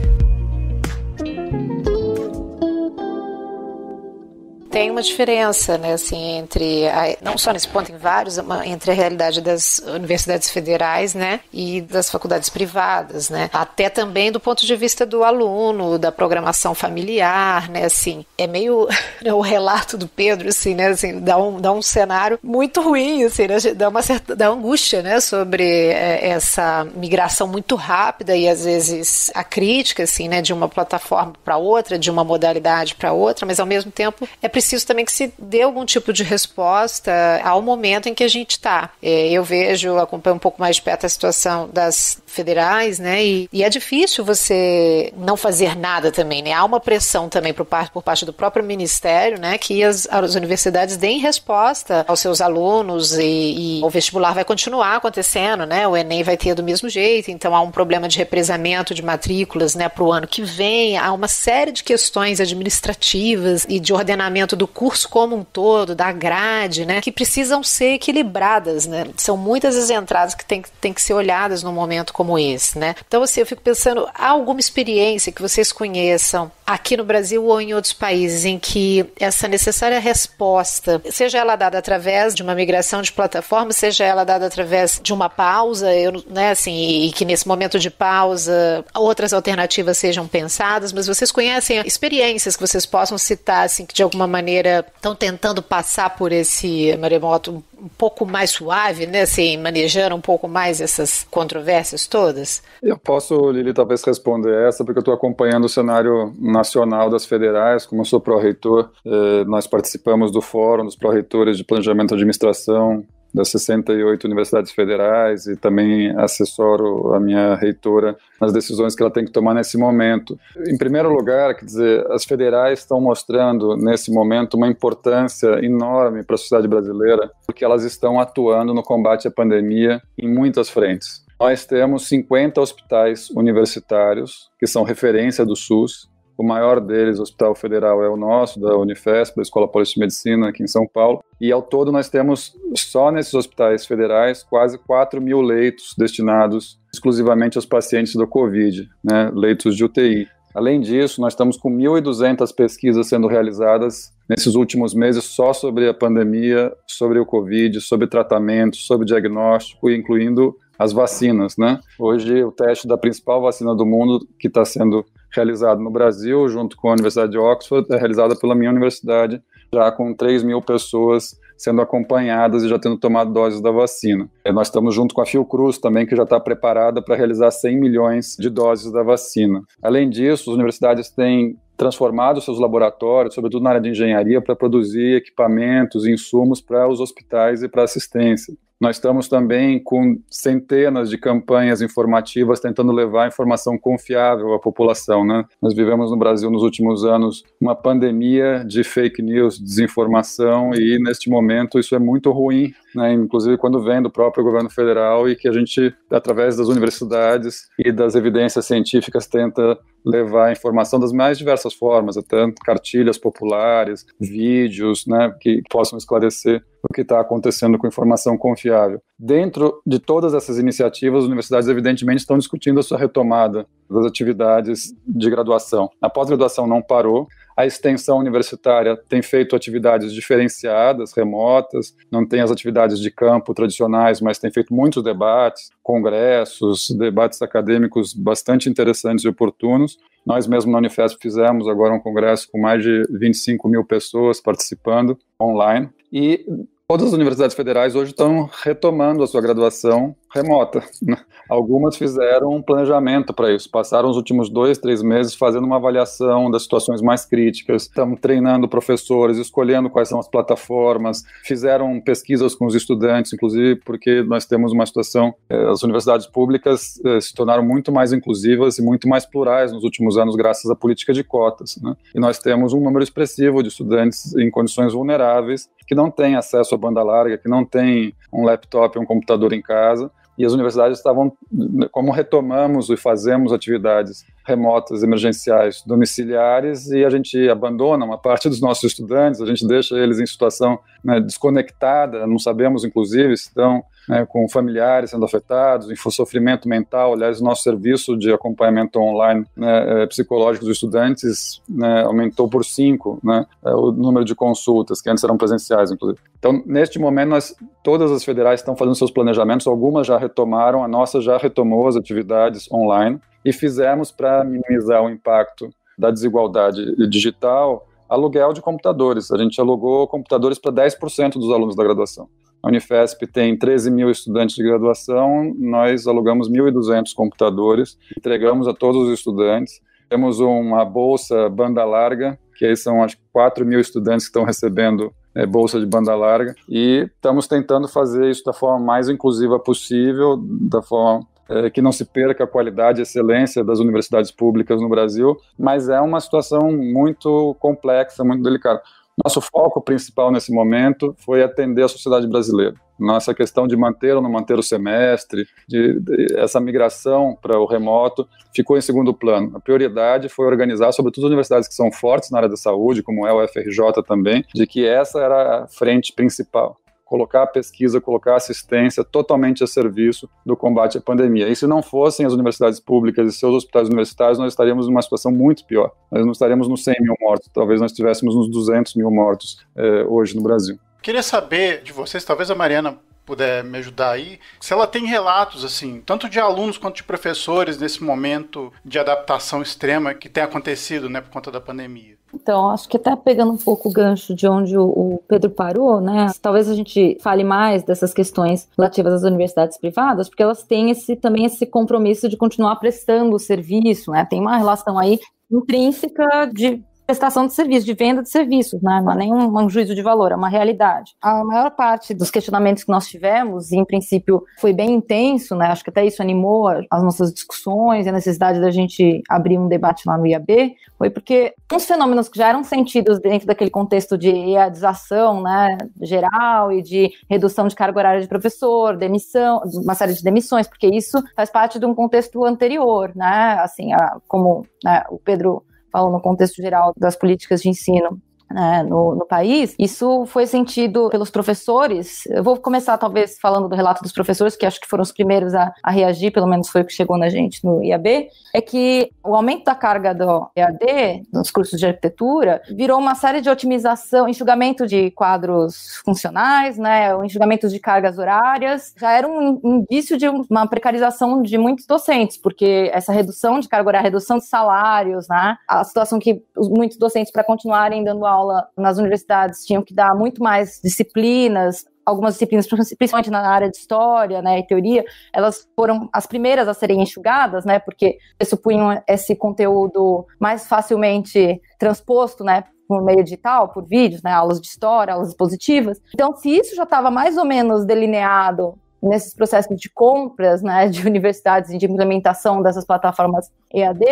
tem uma diferença, né, assim, entre a, não só nesse ponto, em vários, entre a realidade das universidades federais, né, e das faculdades privadas, né, até também do ponto de vista do aluno, da programação familiar, né, assim, é meio o relato do Pedro, assim, né, assim, dá um, dá um cenário muito ruim, assim, né, dá uma certa, dá angústia, né, sobre é, essa migração muito rápida e às vezes a crítica, assim, né, de uma plataforma para outra, de uma modalidade para outra, mas ao mesmo tempo é preciso preciso também que se dê algum tipo de resposta ao momento em que a gente está. É, eu vejo, acompanho um pouco mais de perto a situação das federais, né? E, e é difícil você não fazer nada também, né? Há uma pressão também por parte, por parte do próprio ministério, né? Que as, as universidades deem resposta aos seus alunos e, e o vestibular vai continuar acontecendo, né? O Enem vai ter do mesmo jeito, então há um problema de represamento de matrículas, né? Para o ano que vem, há uma série de questões administrativas e de ordenamento do curso como um todo, da grade, né? Que precisam ser equilibradas, né? São muitas as entradas que têm tem que ser olhadas no momento como como esse, né? Então, assim, eu fico pensando, há alguma experiência que vocês conheçam aqui no Brasil ou em outros países em que essa necessária resposta, seja ela dada através de uma migração de plataforma, seja ela dada através de uma pausa, eu, né, assim, e que nesse momento de pausa outras alternativas sejam pensadas, mas vocês conhecem experiências que vocês possam citar, assim, que de alguma maneira estão tentando passar por esse maremoto um pouco mais suave, né? Assim, manejar um pouco mais essas controvérsias todas? Eu posso, Lili, talvez responder essa, porque eu estou acompanhando o cenário nacional das federais. Como eu sou pró-reitor, eh, nós participamos do fórum dos pró-reitores de planejamento e administração das 68 universidades federais e também assessoro a minha reitora nas decisões que ela tem que tomar nesse momento. Em primeiro lugar, quer dizer, as federais estão mostrando nesse momento uma importância enorme para a sociedade brasileira, porque elas estão atuando no combate à pandemia em muitas frentes. Nós temos 50 hospitais universitários que são referência do SUS, o maior deles, o Hospital Federal, é o nosso, da Unifesp, da Escola Paulista de Medicina, aqui em São Paulo. E ao todo nós temos, só nesses hospitais federais, quase 4 mil leitos destinados exclusivamente aos pacientes do Covid, né, leitos de UTI. Além disso, nós estamos com 1.200 pesquisas sendo realizadas nesses últimos meses só sobre a pandemia, sobre o Covid, sobre tratamento, sobre diagnóstico, incluindo as vacinas, né? Hoje, o teste da principal vacina do mundo, que está sendo realizado no Brasil, junto com a Universidade de Oxford, é realizada pela minha universidade, já com 3 mil pessoas sendo acompanhadas e já tendo tomado doses da vacina. É, nós estamos junto com a Fiocruz também, que já está preparada para realizar 100 milhões de doses da vacina. Além disso, as universidades têm transformado seus laboratórios, sobretudo na área de engenharia, para produzir equipamentos e insumos para os hospitais e para assistência. Nós estamos também com centenas de campanhas informativas tentando levar informação confiável à população. Né? Nós vivemos no Brasil nos últimos anos uma pandemia de fake news, desinformação, e neste momento isso é muito ruim, né? inclusive quando vem do próprio governo federal e que a gente, através das universidades e das evidências científicas, tenta levar informação das mais diversas formas, até cartilhas populares, vídeos, né, que possam esclarecer o que está acontecendo com informação confiável. Dentro de todas essas iniciativas, as universidades, evidentemente, estão discutindo a sua retomada das atividades de graduação. A pós-graduação não parou, a extensão universitária tem feito atividades diferenciadas, remotas, não tem as atividades de campo tradicionais, mas tem feito muitos debates, congressos, debates acadêmicos bastante interessantes e oportunos. Nós mesmo na Unifesp fizemos agora um congresso com mais de 25 mil pessoas participando online. E todas as universidades federais hoje estão retomando a sua graduação remota. Algumas fizeram um planejamento para isso, passaram os últimos dois, três meses fazendo uma avaliação das situações mais críticas, estão treinando professores, escolhendo quais são as plataformas, fizeram pesquisas com os estudantes, inclusive porque nós temos uma situação, eh, as universidades públicas eh, se tornaram muito mais inclusivas e muito mais plurais nos últimos anos, graças à política de cotas. Né? E nós temos um número expressivo de estudantes em condições vulneráveis que não têm acesso à banda larga, que não têm um laptop, um computador em casa, e as universidades estavam, né, como retomamos e fazemos atividades remotas, emergenciais, domiciliares, e a gente abandona uma parte dos nossos estudantes, a gente deixa eles em situação né, desconectada, não sabemos, inclusive, se estão né, com familiares sendo afetados, em sofrimento mental. Aliás, o nosso serviço de acompanhamento online né, é, psicológico dos estudantes né, aumentou por cinco né, é, o número de consultas, que antes eram presenciais, inclusive. Então, neste momento, nós, todas as federais estão fazendo seus planejamentos, algumas já retomaram, a nossa já retomou as atividades online e fizemos para minimizar o impacto da desigualdade digital aluguel de computadores. A gente alugou computadores para 10% dos alunos da graduação. A Unifesp tem 13 mil estudantes de graduação, nós alugamos 1.200 computadores, entregamos a todos os estudantes. Temos uma bolsa banda larga, que aí são acho que 4 mil estudantes que estão recebendo é, bolsa de banda larga, e estamos tentando fazer isso da forma mais inclusiva possível, da forma é, que não se perca a qualidade e excelência das universidades públicas no Brasil, mas é uma situação muito complexa, muito delicada. Nosso foco principal nesse momento foi atender a sociedade brasileira. Nossa questão de manter ou não manter o semestre, de, de essa migração para o remoto, ficou em segundo plano. A prioridade foi organizar, sobretudo as universidades que são fortes na área da saúde, como é o FRJ também, de que essa era a frente principal colocar a pesquisa, colocar a assistência totalmente a serviço do combate à pandemia. E se não fossem as universidades públicas e seus hospitais universitários, nós estaríamos numa situação muito pior. Nós não estaríamos nos 100 mil mortos, talvez nós estivéssemos nos 200 mil mortos eh, hoje no Brasil. Queria saber de vocês, talvez a Mariana puder me ajudar aí, se ela tem relatos, assim, tanto de alunos quanto de professores nesse momento de adaptação extrema que tem acontecido, né, por conta da pandemia. Então, acho que até pegando um pouco o gancho de onde o, Pedro parou, né? Talvez a gente fale mais dessas questões relativas às universidades privadas, porque elas têm esse, também esse compromisso de continuar prestando o serviço, né? Tem uma relação aí intrínseca de prestação de serviço, de venda de serviços, né? não é nenhum juízo de valor, é uma realidade. A maior parte dos questionamentos que nós tivemos, e em princípio foi bem intenso, né? acho que até isso animou as nossas discussões e a necessidade da gente abrir um debate lá no IAB, foi porque uns fenômenos que já eram sentidos dentro daquele contexto de EADização né, geral e de redução de carga horária de professor, demissão, uma série de demissões, porque isso faz parte de um contexto anterior, né? Assim, a, como né, o Pedro falo no contexto geral das políticas de ensino, né, no, no, país, isso foi sentido pelos professores. Eu vou começar, talvez, falando do relato dos professores, que acho que foram os primeiros a, a reagir, pelo menos foi o que chegou na gente no IAB, é que o aumento da carga do EAD, nos cursos de arquitetura, virou uma série de otimização, enxugamento de quadros funcionais, né, o enxugamento de cargas horárias, já era um indício de uma precarização de muitos docentes, porque essa redução de carga horária, redução de salários, né, a situação que muitos docentes, para continuarem dando aula, aula nas universidades tinham que dar muito mais disciplinas, algumas disciplinas, principalmente na área de história, né, e teoria, elas foram as primeiras a serem enxugadas, né, porque supunham esse conteúdo mais facilmente transposto, né, por meio digital, por vídeos, né, aulas de história, aulas expositivas. Então, se isso já estava mais ou menos delineado nesses processos de compras né, de universidades e de implementação dessas plataformas EAD,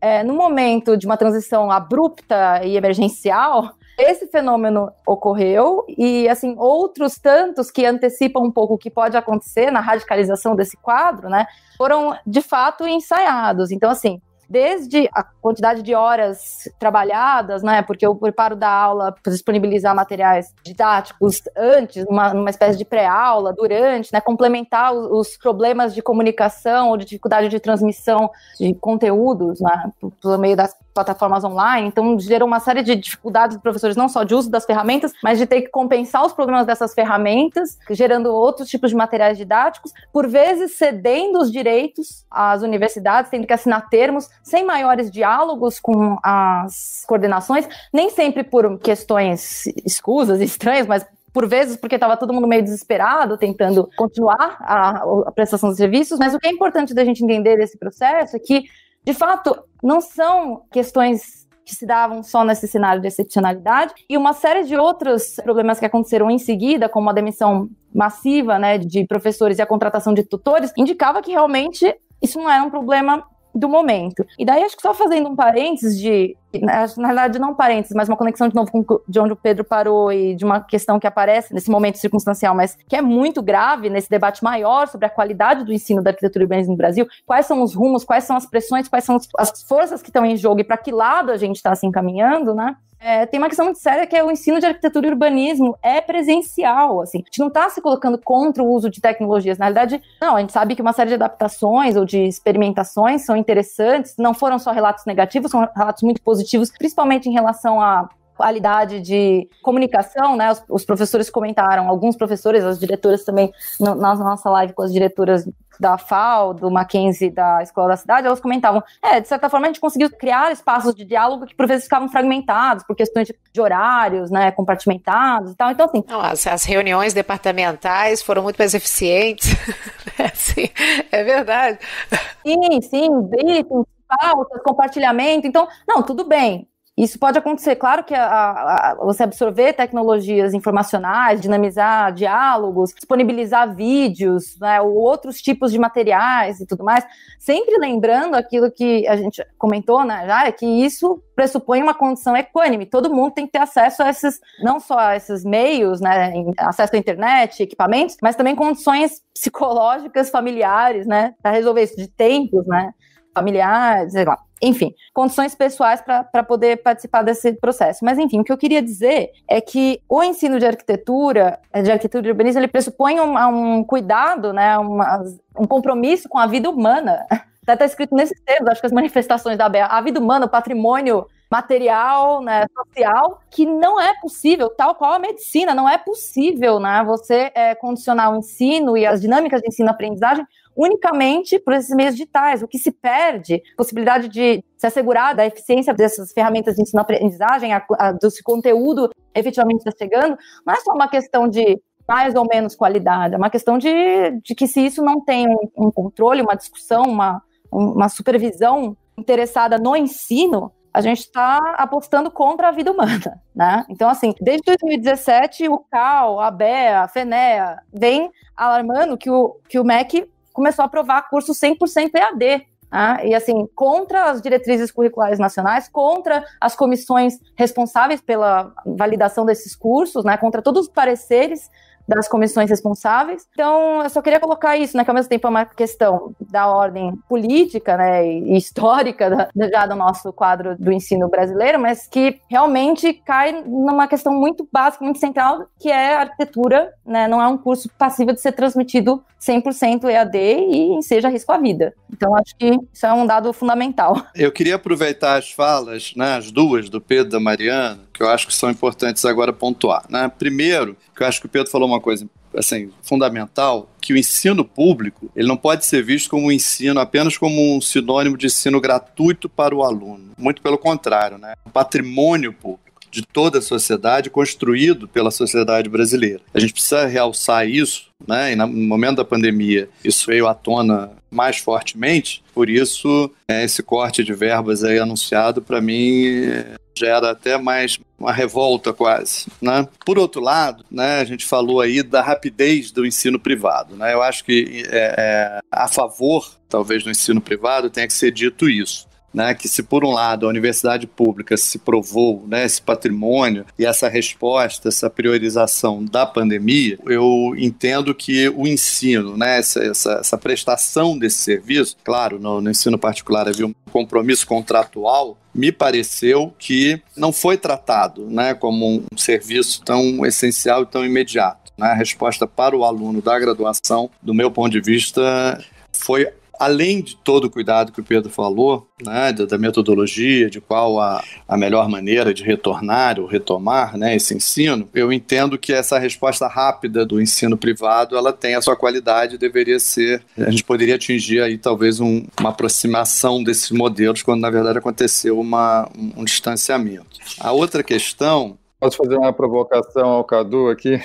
é, no momento de uma transição abrupta e emergencial, esse fenômeno ocorreu e assim outros tantos que antecipam um pouco o que pode acontecer na radicalização desse quadro, né, foram de fato ensaiados. Então assim, desde a quantidade de horas trabalhadas, né? Porque eu preparo da aula para disponibilizar materiais didáticos antes, uma, uma espécie de pré-aula, durante, né? Complementar os, os, problemas de comunicação ou de dificuldade de transmissão de conteúdos, né? Pelo meio das plataformas online, então gerou uma série de dificuldades dos professores, não só de uso das ferramentas, mas de ter que compensar os problemas dessas ferramentas, gerando outros tipos de materiais didáticos, por vezes cedendo os direitos às universidades, tendo que assinar termos, sem maiores diálogos com as coordenações, nem sempre por questões escusas, estranhas, mas por vezes porque estava todo mundo meio desesperado tentando continuar a, a prestação de serviços, mas o que é importante da gente entender desse processo é que de fato, não são questões que se davam só nesse cenário de excepcionalidade, e uma série de outros problemas que aconteceram em seguida, como a demissão massiva né, de professores e a contratação de tutores, indicava que realmente isso não era um problema do momento. E daí acho que só fazendo um parênteses de na verdade não parênteses, mas uma conexão de novo com de onde o Pedro parou e de uma questão que aparece nesse momento circunstancial, mas que é muito grave nesse debate maior sobre a qualidade do ensino da arquitetura e urbanismo no Brasil, quais são os rumos, quais são as pressões, quais são as forças que estão em jogo e para que lado a gente está se assim, encaminhando, né? É, tem uma questão muito séria que é o ensino de arquitetura e urbanismo é presencial, assim. A gente não está se colocando contra o uso de tecnologias. Na verdade, não, a gente sabe que uma série de adaptações ou de experimentações são interessantes, não foram só relatos negativos, são relatos muito positivos positivos, principalmente em relação à qualidade de comunicação, né? Os, os, professores comentaram, alguns professores, as diretoras também, no, na nossa live com as diretoras da FAO, do Mackenzie, da Escola da Cidade, elas comentavam, é, de certa forma a gente conseguiu criar espaços de diálogo que por vezes ficavam fragmentados por questões de, de horários, né, compartimentados e tal, então assim... as, as, reuniões departamentais foram muito mais eficientes, é, é verdade. Sim, sim, bem pautas, compartilhamento. Então, não, tudo bem. Isso pode acontecer. Claro que a, a, você absorver tecnologias informacionais, dinamizar diálogos, disponibilizar vídeos, né, ou outros tipos de materiais e tudo mais, sempre lembrando aquilo que a gente comentou, né, já, é que isso pressupõe uma condição equânime. Todo mundo tem que ter acesso a esses, não só a esses meios, né, acesso à internet, equipamentos, mas também condições psicológicas, familiares, né, para resolver isso de tempos, né familiares, sei lá. Enfim, condições pessoais para poder participar desse processo. Mas, enfim, o que eu queria dizer é que o ensino de arquitetura, de arquitetura e urbanismo, ele pressupõe um, um cuidado, né, uma, um compromisso com a vida humana. Até está tá escrito nesse texto, acho que as manifestações da ABA, a vida humana, o patrimônio material, né, social, que não é possível, tal qual a medicina, não é possível, né, você é, condicionar o ensino e as dinâmicas de ensino-aprendizagem unicamente por esses meios digitais, o que se perde, possibilidade de se assegurar da eficiência dessas ferramentas de ensino-aprendizagem, do conteúdo efetivamente está chegando, não é só uma questão de mais ou menos qualidade, é uma questão de, de que se isso não tem um, um controle, uma discussão, uma, uma supervisão interessada no ensino, a gente está apostando contra a vida humana, né? Então, assim, desde 2017, o CAL, a BEA, a FENEA, vem alarmando que o, que o MEC começou a aprovar curso 100% EAD. Ah, e assim, contra as diretrizes curriculares nacionais, contra as comissões responsáveis pela validação desses cursos, né, contra todos os pareceres das comissões responsáveis. Então, eu só queria colocar isso, né, que ao mesmo tempo é uma questão da ordem política, né, e histórica da, já do nosso quadro do ensino brasileiro, mas que realmente cai numa questão muito básica, muito central, que é a arquitetura, né, não é um curso passível de ser transmitido 100% EAD e seja risco à vida. Então, acho que isso é um dado fundamental. Eu queria aproveitar as falas, né, as duas, do Pedro e da Mariana, que eu acho que são importantes agora pontuar. Né? Primeiro, que eu acho que o Pedro falou uma coisa assim, fundamental, que o ensino público ele não pode ser visto como um ensino apenas como um sinônimo de ensino gratuito para o aluno. Muito pelo contrário, né? Um patrimônio público de toda a sociedade, construído pela sociedade brasileira. A gente precisa realçar isso, né? E no momento da pandemia, isso veio à tona mais fortemente. Por isso, é, esse corte de verbas aí anunciado, para mim, gera até mais uma revolta quase, né? Por outro lado, né, a gente falou aí da rapidez do ensino privado, né? Eu acho que é, é, a favor, talvez, do ensino privado tenha que ser dito isso né, que se por um lado a universidade pública se provou né, esse patrimônio e essa resposta, essa priorização da pandemia, eu entendo que o ensino, né, essa, essa, essa, prestação desse serviço, claro, no, no ensino particular havia um compromisso contratual, me pareceu que não foi tratado né, como um serviço tão essencial e tão imediato. Né? A resposta para o aluno da graduação, do meu ponto de vista, foi além de todo o cuidado que o Pedro falou, né, da, da metodologia, de qual a, a melhor maneira de retornar ou retomar né, esse ensino, eu entendo que essa resposta rápida do ensino privado, ela tem a sua qualidade e deveria ser, a gente poderia atingir aí talvez um, uma aproximação desses modelos, quando na verdade aconteceu uma, um, um distanciamento. A outra questão Posso fazer uma provocação ao Cadu aqui?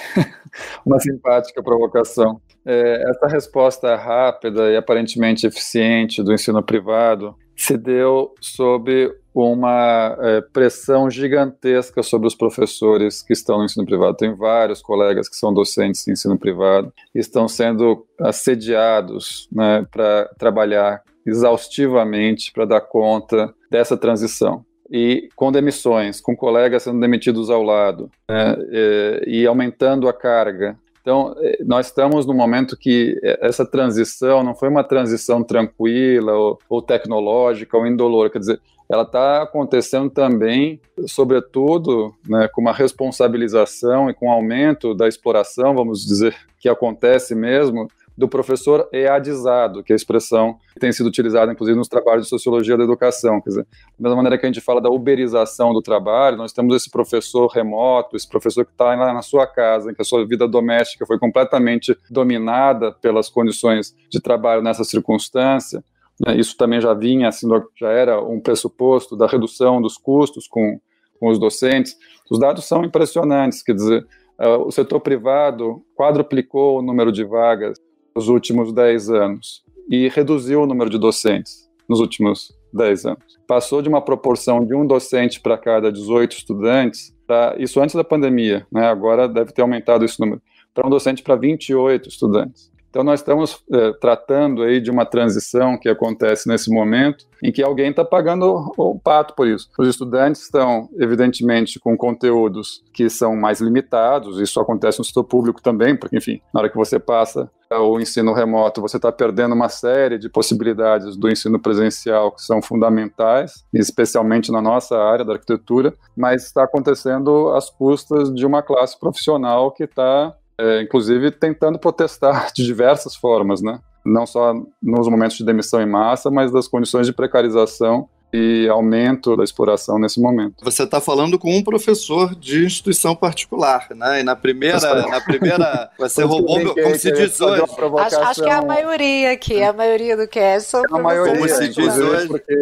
uma simpática provocação. É, essa resposta rápida e aparentemente eficiente do ensino privado se deu sob uma é, pressão gigantesca sobre os professores que estão no ensino privado. Tem vários colegas que são docentes de ensino privado e estão sendo assediados né, para trabalhar exaustivamente para dar conta dessa transição e com demissões, com colegas sendo demitidos ao lado, né, e, é, e aumentando a carga então, eh, nós estamos num momento que eh, essa transição não foi uma transição tranquila ou, ou tecnológica ou indolor, quer dizer, ela está acontecendo também, sobretudo, né, com uma responsabilização e com um aumento da exploração, vamos dizer, que acontece mesmo, do professor EADizado, que é a expressão que tem sido utilizada, inclusive, nos trabalhos de sociologia da educação. Quer dizer, da mesma maneira que a gente fala da uberização do trabalho, nós temos esse professor remoto, esse professor que está lá na sua casa, em que a sua vida doméstica foi completamente dominada pelas condições de trabalho nessa circunstância. Né? Isso também já vinha, assim, já era um pressuposto da redução dos custos com, com os docentes. Os dados são impressionantes, quer dizer, eh, o setor privado quadruplicou o número de vagas nos últimos 10 anos e reduziu o número de docentes nos últimos 10 anos. Passou de uma proporção de um docente para cada 18 estudantes, pra, isso antes da pandemia, né? agora deve ter aumentado esse número, para um docente para 28 estudantes. Então, nós estamos eh, tratando aí de uma transição que acontece nesse momento, em que alguém está pagando o, o, pato por isso. Os estudantes estão, evidentemente, com conteúdos que são mais limitados, isso acontece no setor público também, porque, enfim, na hora que você passa eh, o ensino remoto, você está perdendo uma série de possibilidades do ensino presencial que são fundamentais, especialmente na nossa área da arquitetura, mas está acontecendo às custas de uma classe profissional que está é, inclusive tentando protestar de diversas formas, né? não só nos momentos de demissão em massa, mas das condições de precarização e aumento da exploração nesse momento. Você está falando com um professor de instituição particular, né? E na primeira, na primeira, você roubou meu, como se diz hoje. Acho, acho, que é a maioria aqui, é a maioria do que é são é a maioria, como se diz hoje, porque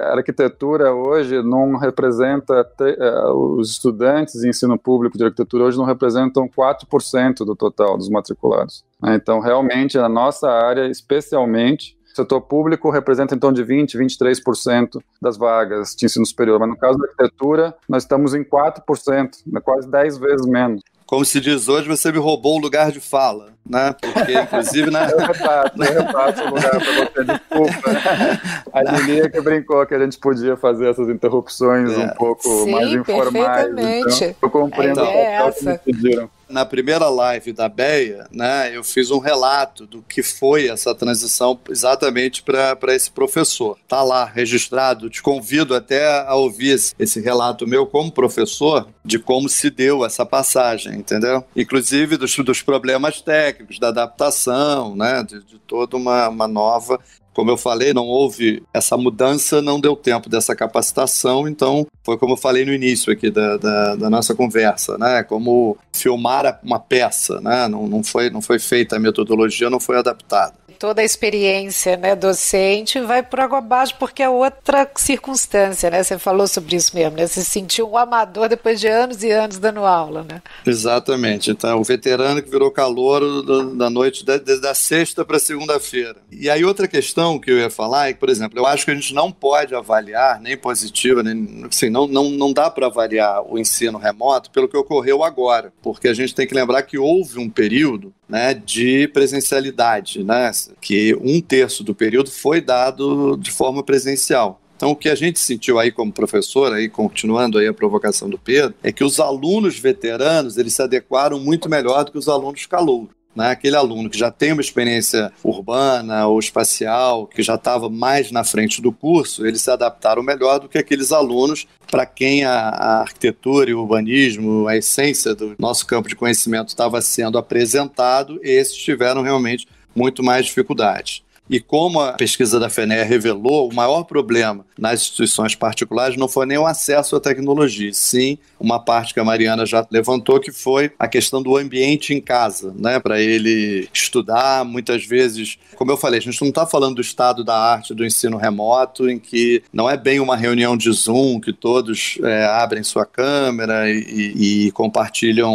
a arquitetura hoje não representa eh, os estudantes de ensino público de arquitetura hoje não representam 4% do total dos matriculados. Né? Então, realmente, a nossa área, especialmente, setor público representa em torno de 20, 23% das vagas de ensino superior, mas no caso da arquitetura, nós estamos em 4%, né, quase 10 vezes menos. Como se diz hoje, você me roubou o lugar de fala, né? Porque, inclusive, na. Né? Eu repasso, eu repasso o lugar para você, desculpa. A Lilia é que brincou que a gente podia fazer essas interrupções é. um pouco Sim, mais informais. Então perfeitamente. Então, eu compreendo é, então, é o que me pediram na primeira live da BEA, né, eu fiz um relato do que foi essa transição exatamente para esse professor. Está lá registrado. Te convido até a ouvir esse relato meu como professor de como se deu essa passagem, entendeu? Inclusive dos, dos problemas técnicos, da adaptação, né, de, de toda uma, uma nova como eu falei, não houve essa mudança, não deu tempo dessa capacitação, então foi como eu falei no início aqui da, da, da nossa conversa, né? Como filmar uma peça, né? Não, não, foi, não foi feita, a metodologia não foi adaptada toda a experiência né, docente vai por água abaixo, porque é outra circunstância, né? Você falou sobre isso mesmo, né? Você se sentiu um amador depois de anos e anos dando aula, né? Exatamente. Então, o é veterano que virou calor da, noite, da, da sexta para segunda-feira. E aí, outra questão que eu ia falar é que, por exemplo, eu acho que a gente não pode avaliar, nem positiva, nem, assim, não, não, não dá para avaliar o ensino remoto pelo que ocorreu agora, porque a gente tem que lembrar que houve um período né, de presencialidade, né? que um terço do período foi dado de forma presencial. Então, o que a gente sentiu aí como professor, aí, continuando aí a provocação do Pedro, é que os alunos veteranos eles se adequaram muito melhor do que os alunos calouros. Né? Aquele aluno que já tem uma experiência urbana ou espacial, que já estava mais na frente do curso, eles se adaptaram melhor do que aqueles alunos para quem a, a, arquitetura e o urbanismo, a essência do nosso campo de conhecimento estava sendo apresentado, esses tiveram realmente muito mais dificuldades. E como a pesquisa da FENER revelou, o maior problema nas instituições particulares não foi nem o acesso à tecnologia, sim uma parte que a Mariana já levantou, que foi a questão do ambiente em casa, né? Para ele estudar, muitas vezes, como eu falei, a gente não está falando do estado da arte do ensino remoto, em que não é bem uma reunião de Zoom que todos é, abrem sua câmera e, e compartilham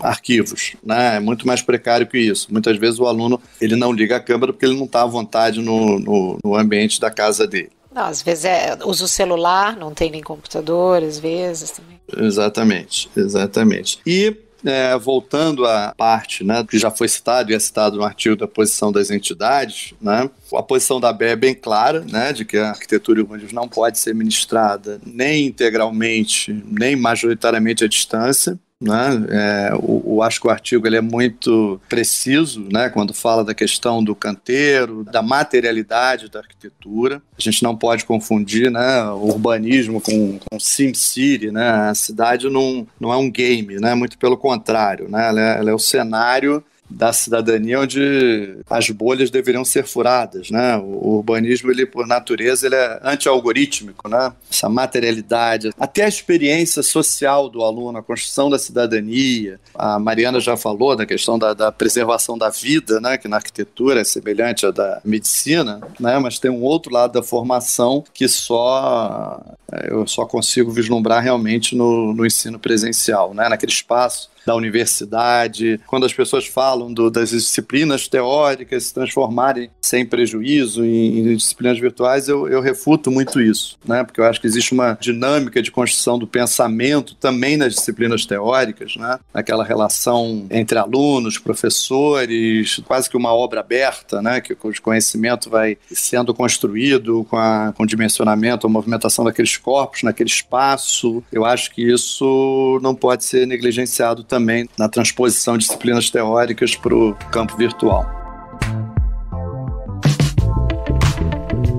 arquivos, né? É muito mais precário que isso. Muitas vezes o aluno ele não liga a câmera porque ele não está à vontade no, no, no ambiente da casa dele. Não, às vezes é, usa o celular, não tem nem computador, às vezes também. Exatamente, exatamente. E é, voltando à parte né, que já foi citado e é citado no artigo da posição das entidades, né, a posição da BE é bem clara, né, de que a arquitetura e urbanismo não pode ser ministrada nem integralmente, nem majoritariamente à distância, né? É, o, acho que o artigo ele é muito preciso né? quando fala da questão do canteiro, da materialidade da arquitetura. A gente não pode confundir né, o urbanismo com, com SimCity. Né? A cidade não, não é um game, né? muito pelo contrário. Né? Ela, é, ela é o cenário da cidadania onde as bolhas deveriam ser furadas, né? O urbanismo, ele por natureza, ele é anti-algorítmico, né? Essa materialidade, até a experiência social do aluno, a construção da cidadania. A Mariana já falou da questão da, da preservação da vida, né? Que na arquitetura é semelhante à da medicina, né? Mas tem um outro lado da formação que só eh, eu só consigo vislumbrar realmente no, no ensino presencial, né? Naquele espaço da universidade, quando as pessoas falam do, das disciplinas teóricas se transformarem sem prejuízo em, em disciplinas virtuais, eu, eu, refuto muito isso, né? Porque eu acho que existe uma dinâmica de construção do pensamento também nas disciplinas teóricas, né? Aquela relação entre alunos, professores, quase que uma obra aberta, né? Que o conhecimento vai sendo construído com, a, com o dimensionamento, a movimentação daqueles corpos naquele espaço. Eu acho que isso não pode ser negligenciado também também na transposição de disciplinas teóricas para o campo virtual.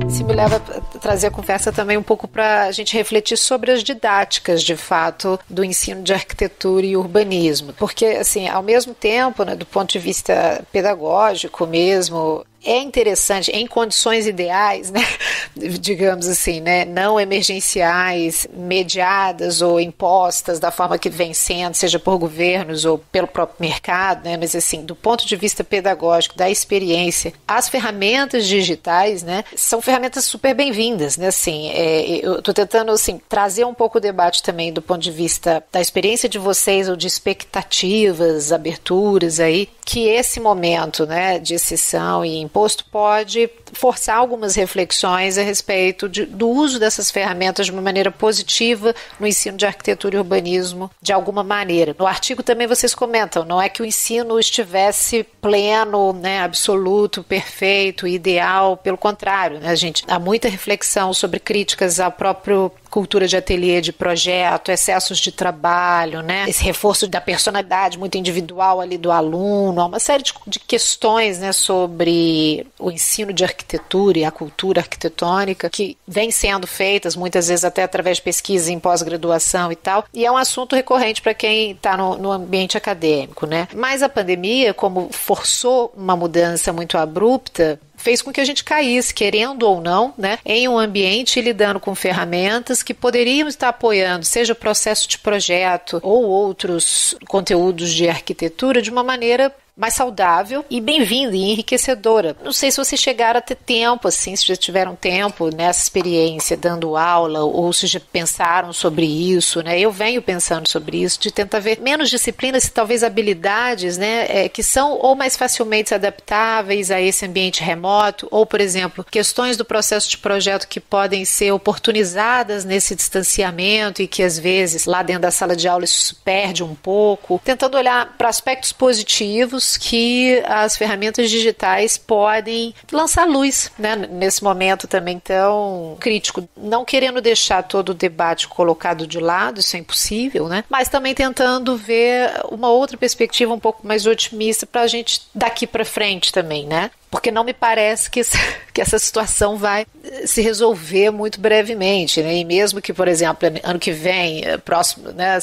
Se me leva a trazer a conversa também um pouco para a gente refletir sobre as didáticas, de fato, do ensino de arquitetura e urbanismo. Porque, assim, ao mesmo tempo, né, do ponto de vista pedagógico mesmo, é interessante em condições ideais, né, digamos assim, né, não emergenciais, mediadas ou impostas da forma que vem sendo, seja por governos ou pelo próprio mercado, né, mas assim, do ponto de vista pedagógico, da experiência, as ferramentas digitais, né, são ferramentas super bem-vindas, né, assim, é, eu estou tentando, assim, trazer um pouco o debate também do ponto de vista da experiência de vocês ou de expectativas, aberturas aí, que esse momento né, de exceção e imposto pode forçar algumas reflexões a respeito de, do uso dessas ferramentas de uma maneira positiva no ensino de arquitetura e urbanismo, de alguma maneira. No artigo também vocês comentam, não é que o ensino estivesse pleno, né, absoluto, perfeito, ideal, pelo contrário, né, gente? Há muita reflexão sobre críticas ao próprio cultura de ateliê, de projeto, excessos de trabalho, né? Esse reforço da personalidade muito individual ali do aluno, uma série de, de questões, né, sobre o ensino de arquitetura e a cultura arquitetônica que vem sendo feitas muitas vezes até através de pesquisa em pós-graduação e tal. E é um assunto recorrente para quem está no, no ambiente acadêmico, né? Mas a pandemia, como forçou uma mudança muito abrupta, fez com que a gente caísse, querendo ou não, né, em um ambiente lidando com ferramentas que poderiam estar apoiando, seja o processo de projeto ou outros conteúdos de arquitetura, de uma maneira mais saudável e bem-vinda e enriquecedora. Não sei se vocês chegaram a ter tempo, assim, se já tiveram tempo nessa experiência dando aula ou se já pensaram sobre isso, né? Eu venho pensando sobre isso, de tentar ver menos disciplinas e talvez habilidades, né, é, que são ou mais facilmente adaptáveis a esse ambiente remoto, ou, por exemplo, questões do processo de projeto que podem ser oportunizadas nesse distanciamento e que às vezes lá dentro da sala de aula isso se perde um pouco. Tentando olhar para aspectos positivos que as ferramentas digitais podem lançar luz né, nesse momento também tão crítico. Não querendo deixar todo o debate colocado de lado, isso é impossível, né? mas também tentando ver uma outra perspectiva um pouco mais otimista para a gente daqui para frente também. Né? porque não me parece que, essa, que essa situação vai eh, se resolver muito brevemente, né? E mesmo que, por exemplo, ano que vem, eh, próximo, né,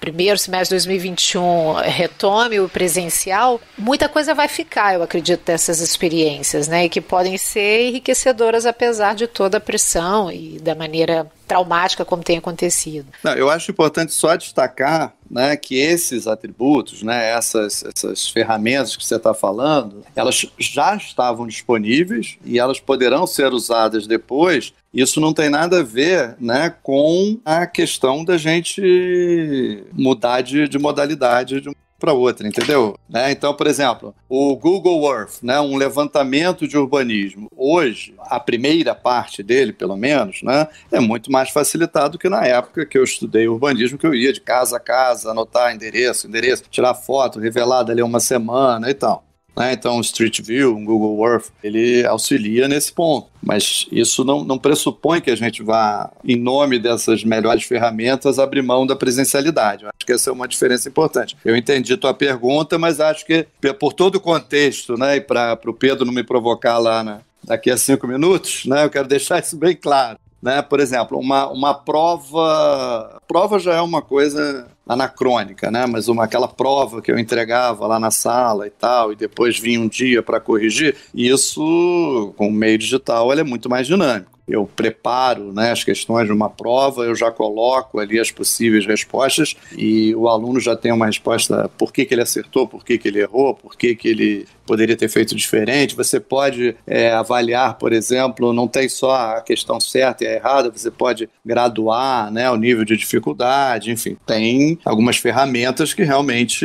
primeiro semestre de 2021, eh, retome o presencial, muita coisa vai ficar, eu acredito, dessas experiências, né? E que podem ser enriquecedoras apesar de toda a pressão e da maneira traumática como tem acontecido. Não, eu acho importante só destacar né, que esses atributos, né, essas, essas ferramentas que você está falando, elas já estavam disponíveis e elas poderão ser usadas depois. Isso não tem nada a ver né, com a questão da gente mudar de, de modalidade de para outra, entendeu? Né? Então, por exemplo, o Google Earth, né, um levantamento de urbanismo. Hoje, a primeira parte dele, pelo menos, né, é muito mais facilitado que na época que eu estudei urbanismo, que eu ia de casa a casa, anotar endereço, endereço, tirar foto, revelar dali uma semana e tal. Né? Então, o Street View, o Google Earth, ele auxilia nesse ponto. Mas isso não, não pressupõe que a gente vá, em nome dessas melhores ferramentas, abrir mão da presencialidade. Eu acho que essa é uma diferença importante. Eu entendi tua pergunta, mas acho que por todo o contexto, né, e para o Pedro não me provocar lá na, daqui a cinco minutos, né, eu quero deixar isso bem claro. Né? Por exemplo, uma, uma prova. Prova já é uma coisa anacrônica, né? Mas uma, aquela prova que eu entregava lá na sala e tal, e depois vinha um dia para corrigir, isso com o meio digital ele é muito mais dinâmico eu preparo né, as questões de uma prova, eu já coloco ali as possíveis respostas e o aluno já tem uma resposta por que, que ele acertou, por que, que ele errou, por que, que ele poderia ter feito diferente. Você pode é, avaliar, por exemplo, não tem só a questão certa e a errada, você pode graduar né, o nível de dificuldade, enfim, tem algumas ferramentas que realmente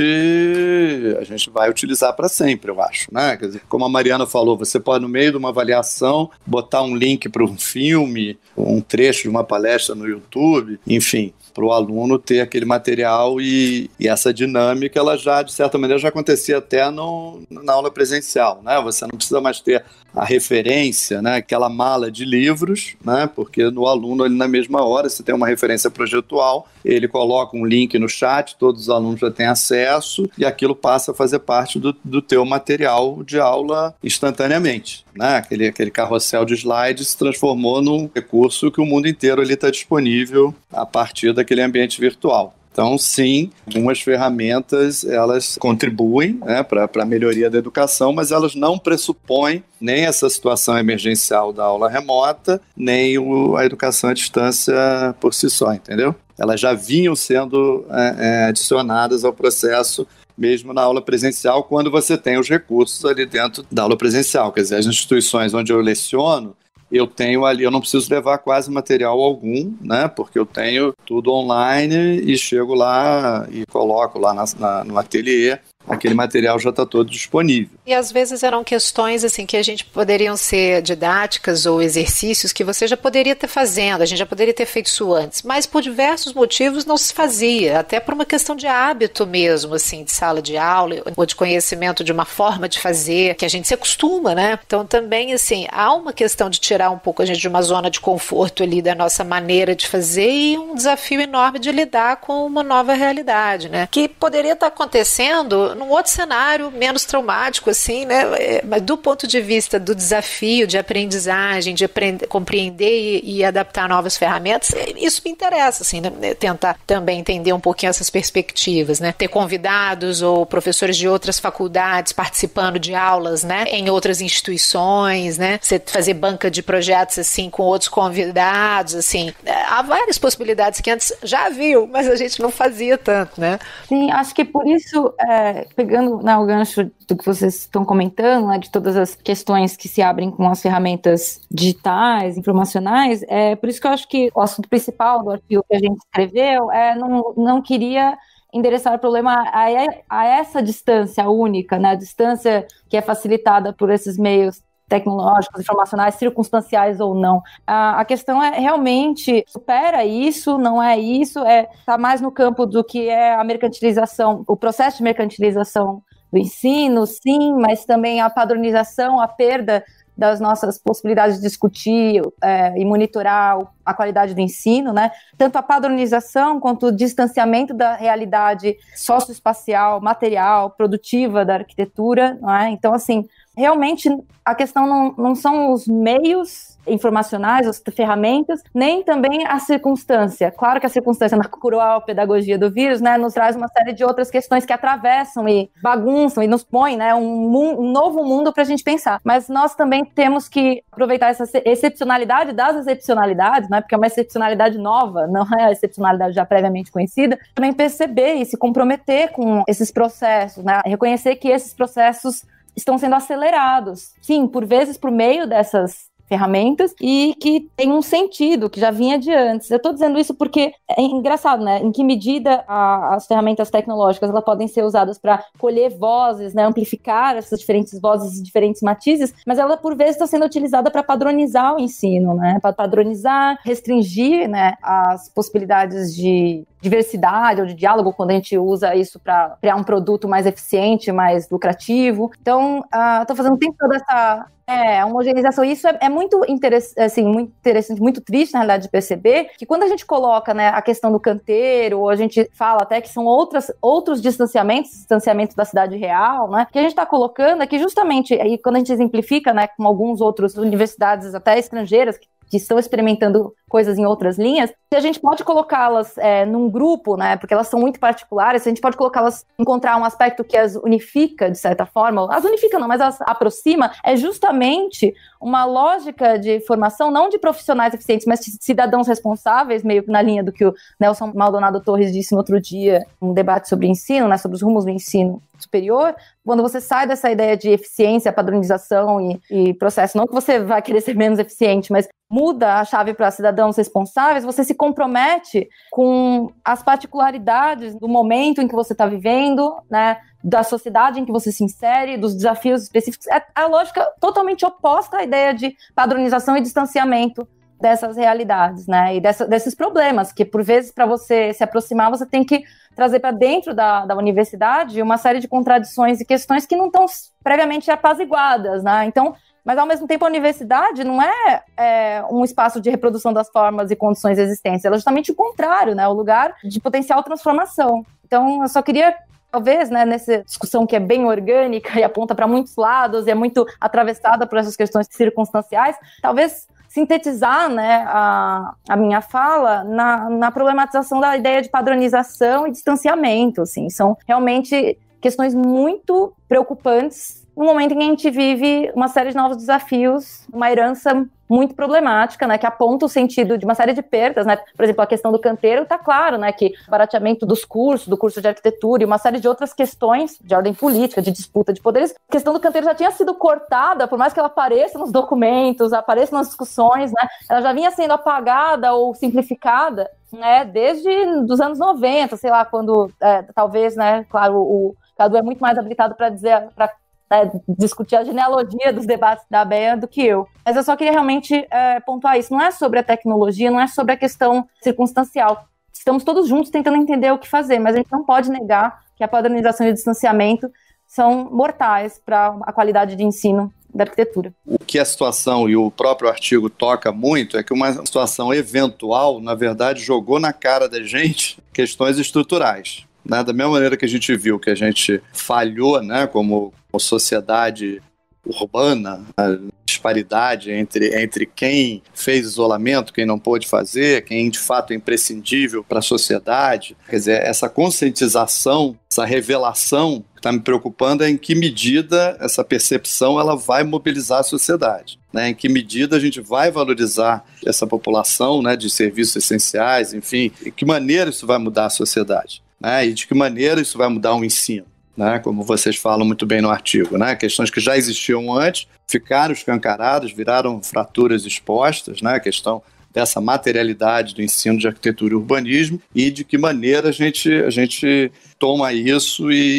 a gente vai utilizar para sempre, eu acho. Né? Dizer, como a Mariana falou, você pode, no meio de uma avaliação, botar um link para um filme, um trecho de uma palestra no YouTube, enfim, para o aluno ter aquele material e, e, essa dinâmica, ela já, de certa maneira, já acontecia até no, na aula presencial, né? Você não precisa mais ter a referência, né? Aquela mala de livros, né? Porque no aluno, ali na mesma hora, você tem uma referência projetual, ele coloca um link no chat, todos os alunos já têm acesso e aquilo passa a fazer parte do, do teu material de aula instantaneamente. Né? Aquele, aquele carrossel de slides se transformou num recurso que o mundo inteiro está disponível a partir daquele ambiente virtual. Então, sim, algumas ferramentas elas contribuem né, para a melhoria da educação, mas elas não pressupõem nem essa situação emergencial da aula remota, nem o, a educação à distância por si só, entendeu? Elas já vinham sendo é, é adicionadas ao processo mesmo na aula presencial, quando você tem os recursos ali dentro da aula presencial. Quer dizer, as instituições onde eu leciono, eu tenho ali, eu não preciso levar quase material algum, né? Porque eu tenho tudo online e chego lá e coloco lá na, na, no ateliê aquele material já está todo disponível. E às vezes eram questões assim que a gente poderiam ser didáticas ou exercícios que você já poderia estar fazendo, a gente já poderia ter feito isso antes, mas por diversos motivos não se fazia, até por uma questão de hábito mesmo, assim, de sala de aula ou de conhecimento de uma forma de fazer que a gente se acostuma, né? Então também assim há uma questão de tirar um pouco a gente de uma zona de conforto ali da nossa maneira de fazer e um desafio enorme de lidar com uma nova realidade, né? Que poderia estar acontecendo num outro cenário menos traumático, assim, né? É, mas do ponto de vista do desafio de aprendizagem, de aprender, compreender e, e, adaptar novas ferramentas, é, isso me interessa, assim, né? É, tentar também entender um pouquinho essas perspectivas, né? Ter convidados ou professores de outras faculdades participando de aulas, né? Em outras instituições, né? Você fazer banca de projetos assim com outros convidados, assim, há várias possibilidades que antes já viu, mas a gente não fazia tanto, né? Sim, acho que por isso é, pegando né, o gancho do que vocês estão comentando, né, de todas as questões que se abrem com as ferramentas digitais, informacionais, é por isso que eu acho que o assunto principal do artigo que a gente escreveu é não, não queria endereçar o problema a, a, essa distância única, né? A distância que é facilitada por esses meios tecnológicos, informacionais, circunstanciais ou não. A, a, questão é realmente supera isso, não é isso, é está mais no campo do que é a mercantilização, o processo de mercantilização do ensino, sim, mas também a padronização, a perda das nossas possibilidades de discutir é, e monitorar a qualidade do ensino, né? Tanto a padronização quanto o distanciamento da realidade socioespacial, material, produtiva da arquitetura, não é? Então, assim, realmente a questão não, não são os meios informacionais, as ferramentas, nem também a circunstância. Claro que a circunstância na cruel pedagogia do vírus, né, nos traz uma série de outras questões que atravessam e bagunçam e nos põe, né, um, um novo mundo para a gente pensar. Mas nós também temos que aproveitar essa excepcionalidade das excepcionalidades, né, porque é uma excepcionalidade nova, não é a excepcionalidade já previamente conhecida, também perceber e se comprometer com esses processos, né, reconhecer que esses processos estão sendo acelerados, sim, por vezes por meio dessas ferramentas e que tem um sentido que já vinha de antes. Eu estou dizendo isso porque é engraçado, né? Em que medida a, as ferramentas tecnológicas elas podem ser usadas para colher vozes, né? Amplificar essas diferentes vozes e diferentes matizes, mas ela por vezes está sendo utilizada para padronizar o ensino, né? Para padronizar, restringir, né? As possibilidades de diversidade ou de diálogo, quando a gente usa isso para criar um produto mais eficiente, mais lucrativo. Então, estou uh, ah, fazendo tempo toda essa é, homogeneização. Isso é, é muito, interessante, assim, muito interessante, muito triste, na realidade, de perceber que quando a gente coloca né, a questão do canteiro, ou a gente fala até que são outras, outros distanciamentos, distanciamentos da cidade real, né? que a gente está colocando é que justamente, aí quando a gente exemplifica né, com alguns outros universidades até estrangeiras que que estão experimentando coisas em outras linhas, se a gente pode colocá-las é, num grupo, né, porque elas são muito particulares, se a gente pode colocá-las, encontrar um aspecto que as unifica, de certa forma, as unifica não, mas as aproxima, é justamente uma lógica de formação, não de profissionais eficientes, mas de cidadãos responsáveis, meio na linha do que o Nelson Maldonado Torres disse no outro dia, um debate sobre ensino, né, sobre os rumos do ensino superior, quando você sai dessa ideia de eficiência, padronização e, e processo, não que você vai querer ser menos eficiente, mas muda a chave para cidadãos responsáveis, você se compromete com as particularidades do momento em que você está vivendo, né? Da sociedade em que você se insere, dos desafios específicos. É, é a lógica totalmente oposta à ideia de padronização e distanciamento dessas realidades, né? E dessa, desses problemas que, por vezes, para você se aproximar, você tem que trazer para dentro da, da universidade uma série de contradições e questões que não estão previamente apaziguadas, né? Então, mas, ao mesmo tempo, a universidade não é, é, um espaço de reprodução das formas e condições existentes, ela é justamente o contrário, né? O lugar de potencial transformação. Então, eu só queria talvez, né, nessa discussão que é bem orgânica e aponta para muitos lados e é muito atravessada por essas questões circunstanciais, talvez sintetizar né, a, a minha fala na, na problematização da ideia de padronização e distanciamento. Assim, são realmente questões muito preocupantes um momento em que a gente vive uma série de novos desafios, uma herança muito problemática, né, que aponta o sentido de uma série de perdas, né? Por exemplo, a questão do canteiro está claro, né, que barateamento dos cursos, do curso de arquitetura e uma série de outras questões de ordem política, de disputa de poderes, a questão do canteiro já tinha sido cortada, por mais que ela apareça nos documentos, apareça nas discussões, né? Ela já vinha sendo apagada ou simplificada, né, desde os anos 90, sei lá, quando é, talvez, né, claro, o Cadu é muito mais habilitado para dizer, para né, discutir a genealogia dos debates da ABEA do que eu. Mas eu só queria realmente é, pontuar isso. Não é sobre a tecnologia, não é sobre a questão circunstancial. Estamos todos juntos tentando entender o que fazer, mas a gente não pode negar que a padronização e o distanciamento são mortais para a qualidade de ensino da arquitetura. O que a situação e o próprio artigo toca muito é que uma situação eventual, na verdade, jogou na cara da gente questões estruturais. Né? Da mesma maneira que a gente viu que a gente falhou né, como, como sociedade urbana, a disparidade entre, entre quem fez isolamento, quem não pôde fazer, quem de fato é imprescindível para a sociedade. Quer dizer, essa conscientização, essa revelação que está me preocupando é em que medida essa percepção ela vai mobilizar a sociedade, né? Em que medida a gente vai valorizar essa população, né, de serviços essenciais, enfim, em que maneira isso vai mudar a sociedade? né? E de que maneira isso vai mudar o ensino, né? Como vocês falam muito bem no artigo, né? Questões que já existiam antes ficaram escancaradas, viraram fraturas expostas, né? A questão dessa materialidade do ensino de arquitetura e urbanismo e de que maneira a gente, a gente toma isso e,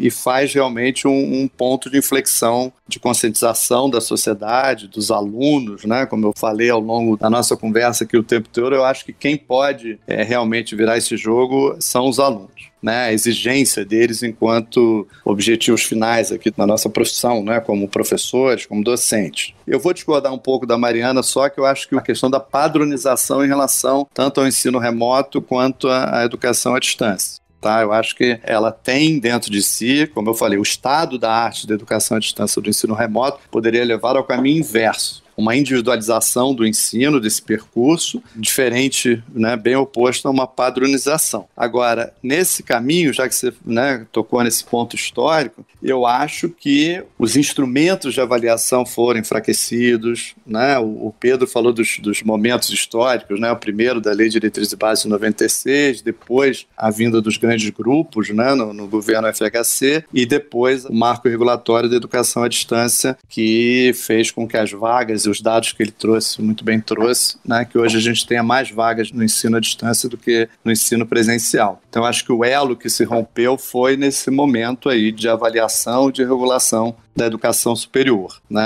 e, e faz realmente um, um, ponto de inflexão de conscientização da sociedade, dos alunos, né? Como eu falei ao longo da nossa conversa aqui o tempo todo, eu acho que quem pode é, realmente virar esse jogo são os alunos. Né, a exigência deles enquanto objetivos finais aqui na nossa profissão, né, como professores, como docentes. Eu vou discordar um pouco da Mariana, só que eu acho que a questão da padronização em relação tanto ao ensino remoto quanto à educação à distância. Tá? Eu acho que ela tem dentro de si, como eu falei, o estado da arte da educação à distância do ensino remoto poderia levar ao caminho inverso uma individualização do ensino desse percurso, diferente, né, bem oposto a uma padronização. Agora, nesse caminho, já que você né, tocou nesse ponto histórico, eu acho que os instrumentos de avaliação foram enfraquecidos. Né? O, Pedro falou dos, dos momentos históricos, né? o primeiro da Lei de Diretriz e Base de 96, depois a vinda dos grandes grupos né? no, no governo FHC e depois o marco regulatório da educação à distância, que fez com que as vagas e os dados que ele trouxe, muito bem trouxe, né, que hoje a gente tenha mais vagas no ensino à distância do que no ensino presencial. Então, acho que o elo que se rompeu foi nesse momento aí de avaliação, de regulação da educação superior. Né?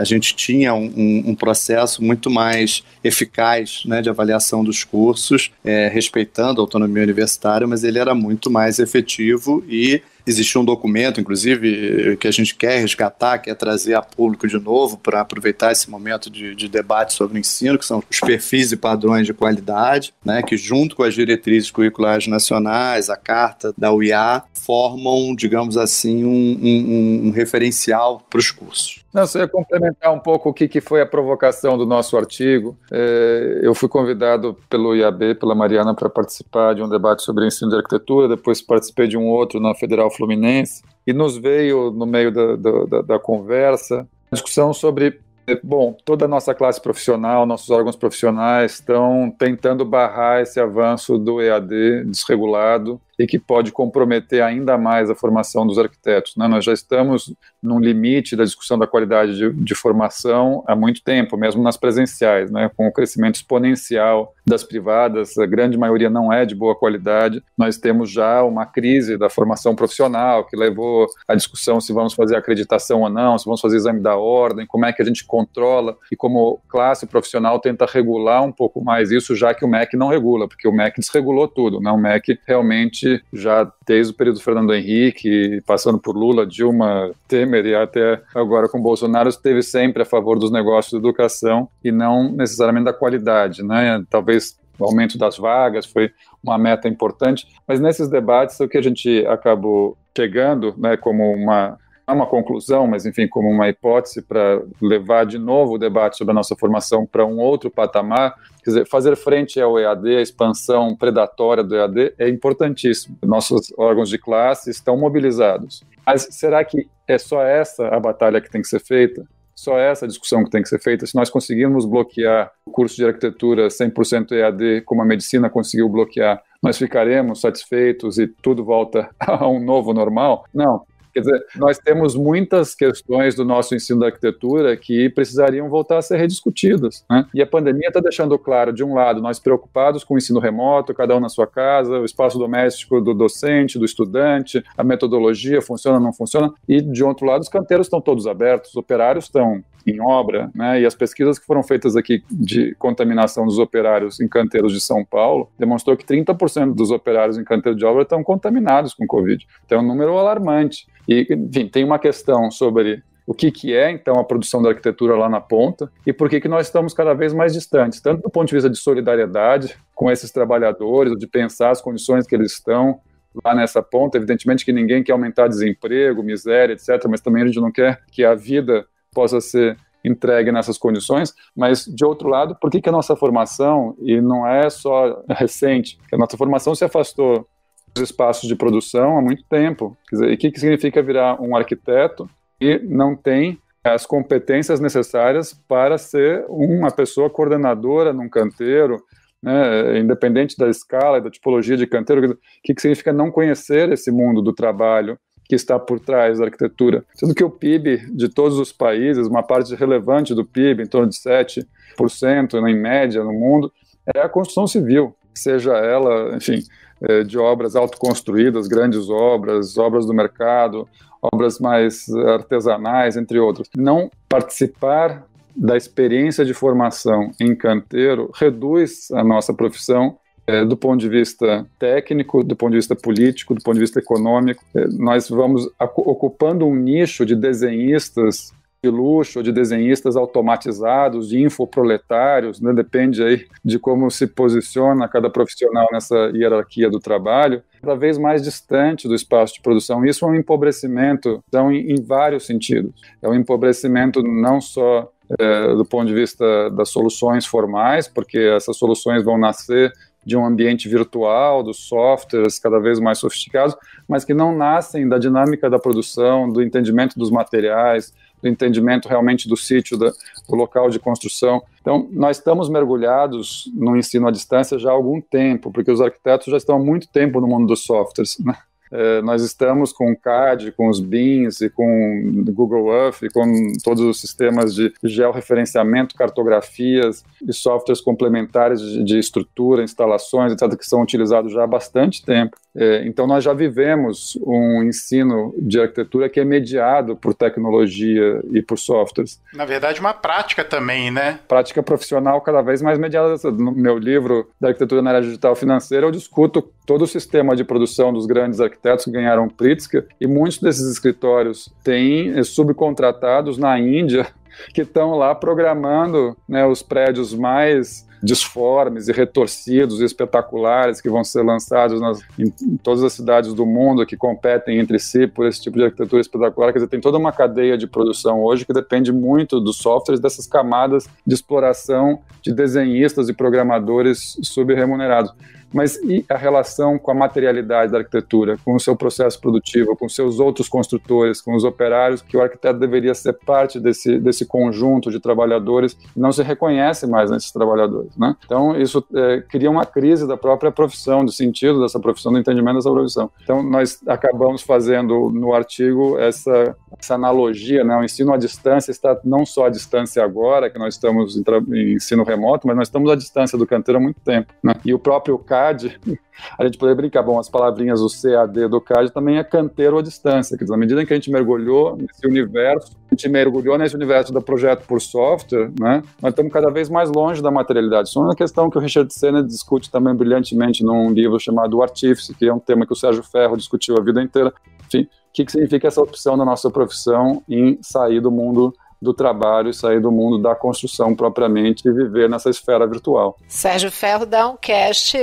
A gente tinha um, um, um processo muito mais eficaz né, de avaliação dos cursos, é, respeitando a autonomia universitária, mas ele era muito mais efetivo e Existiu um documento, inclusive, eh, que a gente quer resgatar, quer trazer a público de novo para aproveitar esse momento de, de, debate sobre o ensino, que são os perfis e padrões de qualidade, né, que junto com as diretrizes curriculares nacionais, a carta da UEA, formam, digamos assim, um, um, um referencial para os cursos. Não, só ia complementar um pouco o que, que foi a provocação do nosso artigo. É, eu fui convidado pelo IAB, pela Mariana, para participar de um debate sobre ensino de arquitetura, depois participei de um outro na Federal Fluminense, e nos veio, no meio da, da, da conversa, a discussão sobre é, bom, toda a nossa classe profissional, nossos órgãos profissionais estão tentando barrar esse avanço do EAD desregulado e que pode comprometer ainda mais a formação dos arquitetos. Né? Nós já estamos num limite da discussão da qualidade de, de formação há muito tempo, mesmo nas presenciais, né? com o crescimento exponencial das privadas, a grande maioria não é de boa qualidade. Nós temos já uma crise da formação profissional que levou à discussão se vamos fazer acreditação ou não, se vamos fazer exame da ordem, como é que a gente controla e como classe profissional tenta regular um pouco mais isso, já que o MEC não regula, porque o MEC desregulou tudo, né? o MEC realmente gente já desde o período Fernando Henrique, passando por Lula, Dilma, Temer e até agora com Bolsonaro, esteve sempre a favor dos negócios de educação e não necessariamente da qualidade, né? Talvez o aumento das vagas foi uma meta importante, mas nesses debates o que a gente acabou chegando, né, como uma é uma conclusão, mas enfim, como uma hipótese para levar de novo o debate sobre a nossa formação para um outro patamar, Quer dizer, fazer frente ao EAD, a expansão predatória do EAD, é importantíssimo. Nossos órgãos de classe estão mobilizados. Mas será que é só essa a batalha que tem que ser feita? Só essa discussão que tem que ser feita? Se nós conseguirmos bloquear o curso de arquitetura 100% EAD, como a medicina conseguiu bloquear, nós ficaremos satisfeitos e tudo volta a um novo normal? Não, Quer dizer, nós temos muitas questões do nosso ensino da arquitetura que precisariam voltar a ser rediscutidas. Né? E a pandemia está deixando claro, de um lado, nós preocupados com o ensino remoto, cada um na sua casa, o espaço doméstico do docente, do estudante, a metodologia funciona, não funciona, e de outro lado, os canteiros estão todos abertos, os operários estão em obra, né? E as pesquisas que foram feitas aqui de contaminação dos operários em canteiros de São Paulo demonstrou que 30% dos operários em canteiro de obra estão contaminados com Covid. Então é um número alarmante. E, enfim, tem uma questão sobre o que, que é, então, a produção da arquitetura lá na ponta e por que, que nós estamos cada vez mais distantes, tanto do ponto de vista de solidariedade com esses trabalhadores, de pensar as condições que eles estão lá nessa ponta. Evidentemente que ninguém quer aumentar desemprego, miséria, etc., mas também a gente não quer que a vida possa ser entregue nessas condições, mas de outro lado, por que, que a nossa formação, e não é só recente, a nossa formação se afastou dos espaços de produção há muito tempo? Quer dizer, e o que, que significa virar um arquiteto e não tem as competências necessárias para ser uma pessoa coordenadora num canteiro, né, independente da escala e da tipologia de canteiro? O que, que significa não conhecer esse mundo do trabalho? que está por trás da arquitetura. Sendo que o PIB de todos os países, uma parte relevante do PIB, em torno de 7%, né, em média, no mundo, é a construção civil, seja ela, enfim, é, de obras autoconstruídas, grandes obras, obras do mercado, obras mais artesanais, entre outros. Não participar da experiência de formação em canteiro reduz a nossa profissão é, do ponto de vista técnico, do ponto de vista político, do ponto de vista econômico. É, nós vamos ocupando um nicho de desenhistas de luxo, de desenhistas automatizados, de infoproletários, né? depende aí de como se posiciona cada profissional nessa hierarquia do trabalho, cada vez mais distante do espaço de produção. Isso é um empobrecimento, então, em, em vários sentidos. É um empobrecimento não só é, do ponto de vista das soluções formais, porque essas soluções vão nascer de um ambiente virtual, dos softwares cada vez mais sofisticados, mas que não nascem da dinâmica da produção, do entendimento dos materiais, do entendimento realmente do sítio, do local de construção. Então, nós estamos mergulhados no ensino à distância já há algum tempo, porque os arquitetos já estão há muito tempo no mundo dos softwares. Né? Eh, nós estamos com o CAD, com os BINs e com Google Earth e com todos os sistemas de georreferenciamento, cartografias e softwares complementares de, de estrutura, instalações, etc., que são utilizados já há bastante tempo. Eh, então, nós já vivemos um ensino de arquitetura que é mediado por tecnologia e por softwares. Na verdade, uma prática também, né? Prática profissional cada vez mais mediada. No meu livro da arquitetura na área digital financeira, eu discuto todo o sistema de produção dos grandes arquitetos arquitetos que ganharam Pritzker, e muitos desses escritórios têm eh, subcontratados na Índia que estão lá programando né, os prédios mais disformes e retorcidos e espetaculares que vão ser lançados nas, em, em, todas as cidades do mundo que competem entre si por esse tipo de arquitetura espetacular. Quer dizer, tem toda uma cadeia de produção hoje que depende muito dos softwares, dessas camadas de exploração de desenhistas e programadores subremunerados. Mas e a relação com a materialidade da arquitetura, com o seu processo produtivo, com seus outros construtores, com os operários, que o arquiteto deveria ser parte desse, desse conjunto de trabalhadores, não se reconhece mais nesses trabalhadores, né? Então, isso é, cria uma crise da própria profissão, do sentido dessa profissão, do entendimento dessa profissão. Então, nós acabamos fazendo no artigo essa, essa analogia, né? O ensino à distância está não só à distância agora, que nós estamos em, em ensino remoto, mas nós estamos à distância do canteiro há muito tempo, né? E o próprio CAD, a gente poderia brincar, bom, as palavrinhas do CAD do CAD também é canteiro à distância, quer dizer, na medida em que a gente mergulhou nesse universo, a gente mergulhou nesse universo do projeto por software, né, nós estamos cada vez mais longe da materialidade. Isso é uma questão que o Richard Senna discute também brilhantemente num livro chamado O Artífice, que é um tema que o Sérgio Ferro discutiu a vida inteira. Enfim, o que, que significa essa opção da nossa profissão em sair do mundo do trabalho, sair do mundo da construção propriamente e viver nessa esfera virtual. Sérgio Ferro dá um cast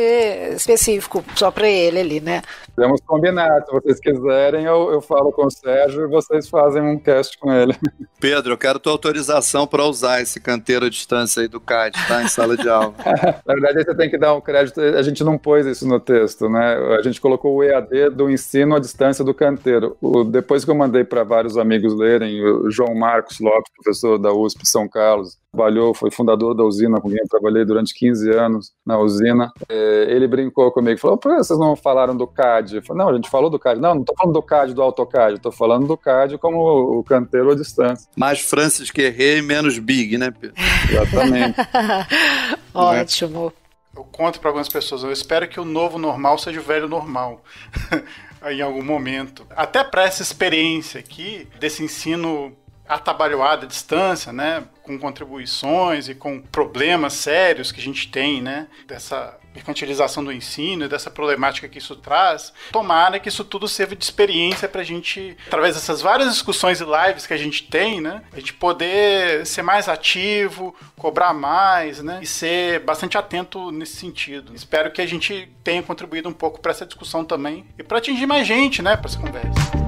específico só para ele ali, né? Podemos combinar, se vocês quiserem, eu, eu falo com o Sérgio e vocês fazem um cast com ele. Pedro, eu quero tua autorização para usar esse canteiro à distância aí do CAD, tá? Em sala de aula. Na verdade, você tem que dar um crédito, a gente não pôs isso no texto, né? A gente colocou o EAD do ensino à distância do canteiro. O, depois que eu mandei para vários amigos lerem, o João Marcos Lopes, professor da USP São Carlos, trabalhou, foi fundador da usina, com quem eu trabalhei durante 15 anos na usina. É, ele brincou comigo, falou: por que vocês não falaram do CAD? Eu falei, não, a gente falou do CAD. Não, não estou falando do CAD do AutoCAD, estou falando do CAD como o, canteiro à distância. Mais Francis Guerreiro e menos Big, né, Pedro? Exatamente. Ótimo. Eu conto para algumas pessoas, eu espero que o novo normal seja o velho normal. em algum momento. Até para essa experiência aqui, desse ensino atabalhoada à distância, né, com contribuições e com problemas sérios que a gente tem, né, dessa mercantilização do ensino e dessa problemática que isso traz, tomara que isso tudo sirva de experiência para a gente, através dessas várias discussões e lives que a gente tem, né, a gente poder ser mais ativo, cobrar mais, né, e ser bastante atento nesse sentido. Espero que a gente tenha contribuído um pouco para essa discussão também e para atingir mais gente, né, para essa conversa.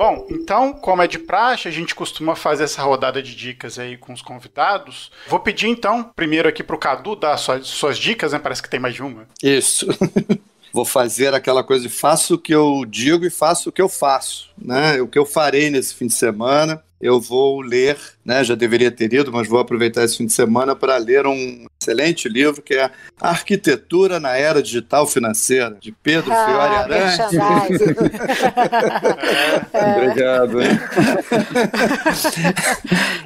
Bom, então, como é de praxe, a gente costuma fazer essa rodada de dicas aí com os convidados. Vou pedir então, primeiro aqui para o Cadu dar suas, suas dicas, né? Parece que tem mais de uma. Isso. Vou fazer aquela coisa de faço o que eu digo e faço o que eu faço, né? O que eu farei nesse fim de semana eu vou ler, né, já deveria ter ido, mas vou aproveitar esse fim de semana para ler um excelente livro que é Arquitetura na Era Digital Financeira, de Pedro ah, Fiore Arantes. é. Obrigado.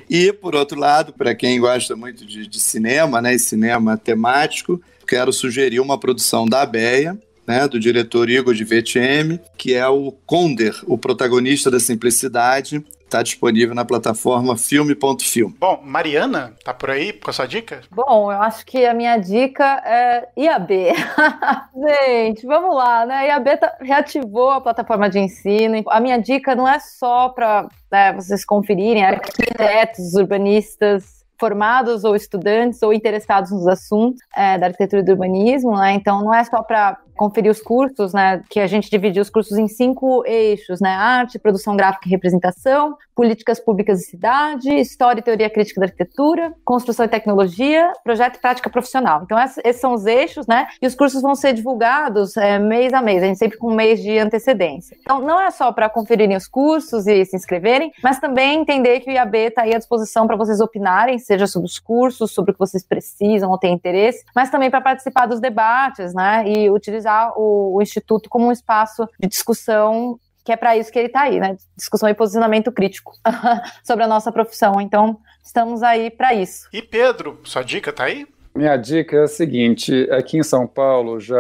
e, por outro lado, para quem gosta muito de, de cinema, né, e cinema temático, quero sugerir uma produção da ABEA, né, do diretor Igor de VTM, que é o Conder, o protagonista da simplicidade, Está disponível na plataforma filme.film. Bom, Mariana, tá por aí com a sua dica? Bom, eu acho que a minha dica é IAB. Gente, vamos lá, né? IAB tá, reativou a plataforma de ensino. A minha dica não é só para né, vocês conferirem é arquitetos, urbanistas, formados ou estudantes ou interessados nos assuntos é, da arquitetura e do urbanismo, né? Então não é só para conferir os cursos, né, que a gente dividiu os cursos em cinco eixos, né, arte, produção gráfica e representação, políticas públicas e cidade, história e teoria crítica da arquitetura, construção e tecnologia, projeto e prática profissional. Então, esses são os eixos, né, e os cursos vão ser divulgados é, mês a mês, a gente sempre com um mês de antecedência. Então, não é só para conferirem os cursos e se inscreverem, mas também entender que o IAB está aí à disposição para vocês opinarem, seja sobre os cursos, sobre o que vocês precisam ou têm interesse, mas também para participar dos debates, né, e utilizar o, o Instituto como um espaço de discussão que é para isso que ele está aí, né? Discussão e posicionamento crítico sobre a nossa profissão. Então, estamos aí para isso. E Pedro, sua dica está aí? Minha dica é a seguinte: aqui em São Paulo, já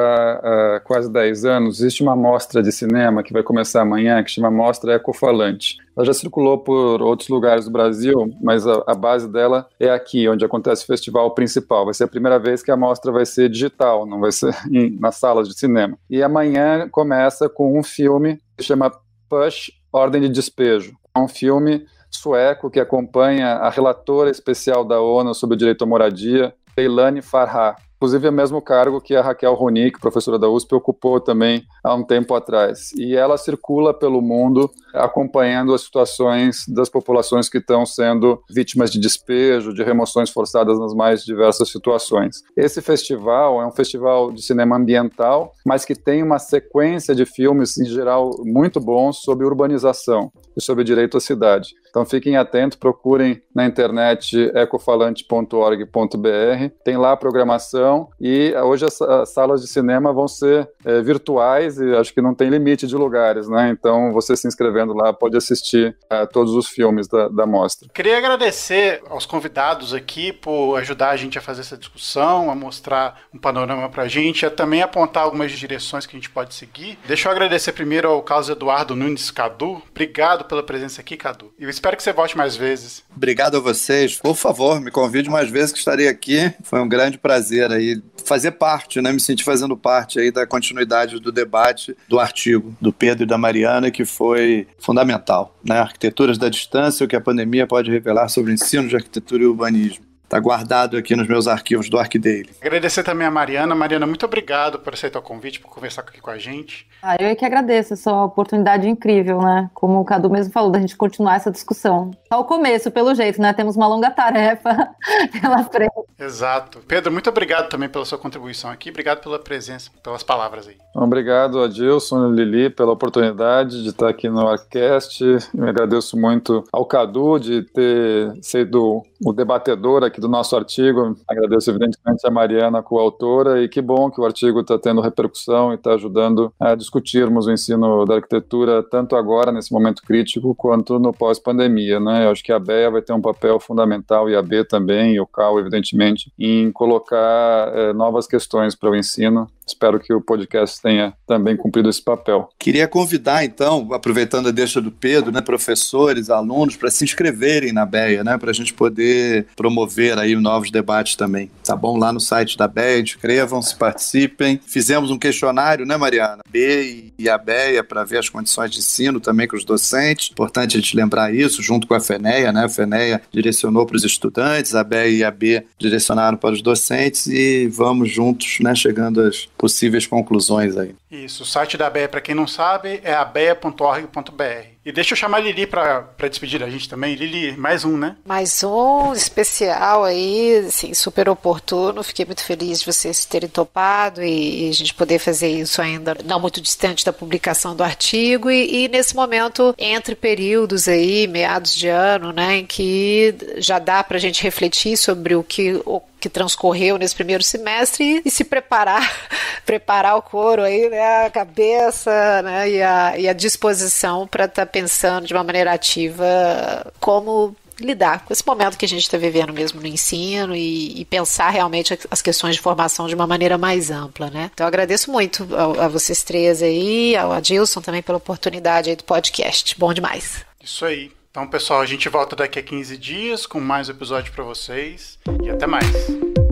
há quase 10 anos, existe uma mostra de cinema que vai começar amanhã, que chama Mostra Ecofalante. Ela já circulou por outros lugares do Brasil, mas a, a, base dela é aqui, onde acontece o festival principal. Vai ser a primeira vez que a mostra vai ser digital, não vai ser em, nas salas de cinema. E amanhã começa com um filme que chama Push Ordem de Despejo. É um filme sueco que acompanha a relatora especial da ONU sobre o direito à moradia Leilane Farrar Inclusive, é o mesmo cargo que a Raquel Ronick, professora da USP, ocupou também há um tempo atrás. E ela circula pelo mundo acompanhando as situações das populações que estão sendo vítimas de despejo, de remoções forçadas nas mais diversas situações. Esse festival é um festival de cinema ambiental, mas que tem uma sequência de filmes, em geral, muito bons sobre urbanização e sobre direito à cidade. Então fiquem atentos, procurem na internet ecofalante.org.br. Tem lá a programação televisão e eh, hoje as, as salas de cinema vão ser é, virtuais e acho que não tem limite de lugares, né? Então você se inscrevendo lá pode assistir a eh, todos os filmes da, da mostra. Queria agradecer aos convidados aqui por ajudar a gente a fazer essa discussão, a mostrar um panorama pra gente, a também apontar algumas direções que a gente pode seguir. Deixa eu agradecer primeiro ao Carlos Eduardo Nunes Cadu. Obrigado pela presença aqui, Cadu. E eu espero que você volte mais vezes. Obrigado a vocês. Por favor, me convide mais vezes que estarei aqui. Foi um grande prazer aí e fazer parte, né? Me senti fazendo parte aí da continuidade do debate do artigo do Pedro e da Mariana, que foi fundamental, né? Arquiteturas da distância, o que a pandemia pode revelar sobre o ensino de arquitetura e urbanismo. Está guardado aqui nos meus arquivos do Arquidaily. Agradecer também a Mariana. Mariana, muito obrigado por aceitar o convite, por conversar aqui com a gente. Ah, eu é que agradeço essa oportunidade incrível, né? Como o Cadu mesmo falou, da gente continuar essa discussão. Tá o começo, pelo jeito, né? Temos uma longa tarefa pela frente. Exato. Pedro, muito obrigado também pela sua contribuição aqui. Obrigado pela presença, pelas palavras aí. Então, obrigado, Adilson e Lili, pela oportunidade de estar aqui no Arcast. Eu agradeço muito ao Cadu de ter sido o debatedor aqui do nosso artigo. Agradeço, evidentemente, a Mariana, coautora, e que bom que o artigo está tendo repercussão e está ajudando a discutirmos o ensino da arquitetura, tanto agora, nesse momento crítico, quanto no pós-pandemia. Né? Eu acho que a BEA vai ter um papel fundamental, e a B também, e o CAL, evidentemente, em colocar eh, novas questões para o ensino Espero que o podcast tenha também cumprido esse papel. Queria convidar, então, aproveitando a deixa do Pedro, né, professores, alunos, para se inscreverem na BEA, né, para a gente poder promover aí novos debates também. Tá bom? Lá no site da BEA, inscrevam-se, participem. Fizemos um questionário, né, Mariana? B e a BEA para ver as condições de ensino também com os docentes. Importante a gente lembrar isso, junto com a FENEA, né? A FENEA direcionou para os estudantes, a BEA e a B direcionaram para os docentes e vamos juntos, né, chegando às possíveis conclusões aí. Isso, o site da ABEA, para quem não sabe, é abea.org.br. E deixa eu chamar a Lili para despedir a gente também. Lili, mais um, né? Mais um especial aí, assim, super oportuno. Fiquei muito feliz de vocês terem topado e, e a gente poder fazer isso ainda não muito distante da publicação do artigo. E, e, nesse momento, entre períodos aí, meados de ano, né, em que já dá para a gente refletir sobre o que que transcorreu nesse primeiro semestre e, se preparar, preparar o couro aí, né, a cabeça, né, e a, e a disposição para estar tá pensando de uma maneira ativa como lidar com esse momento que a gente está vivendo mesmo no ensino e, e, pensar realmente as questões de formação de uma maneira mais ampla, né? Então agradeço muito a, a vocês três aí, ao Adilson também pela oportunidade aí do podcast. Bom demais. Isso aí. Então, pessoal, a gente volta daqui a 15 dias com mais episódio para vocês e até mais.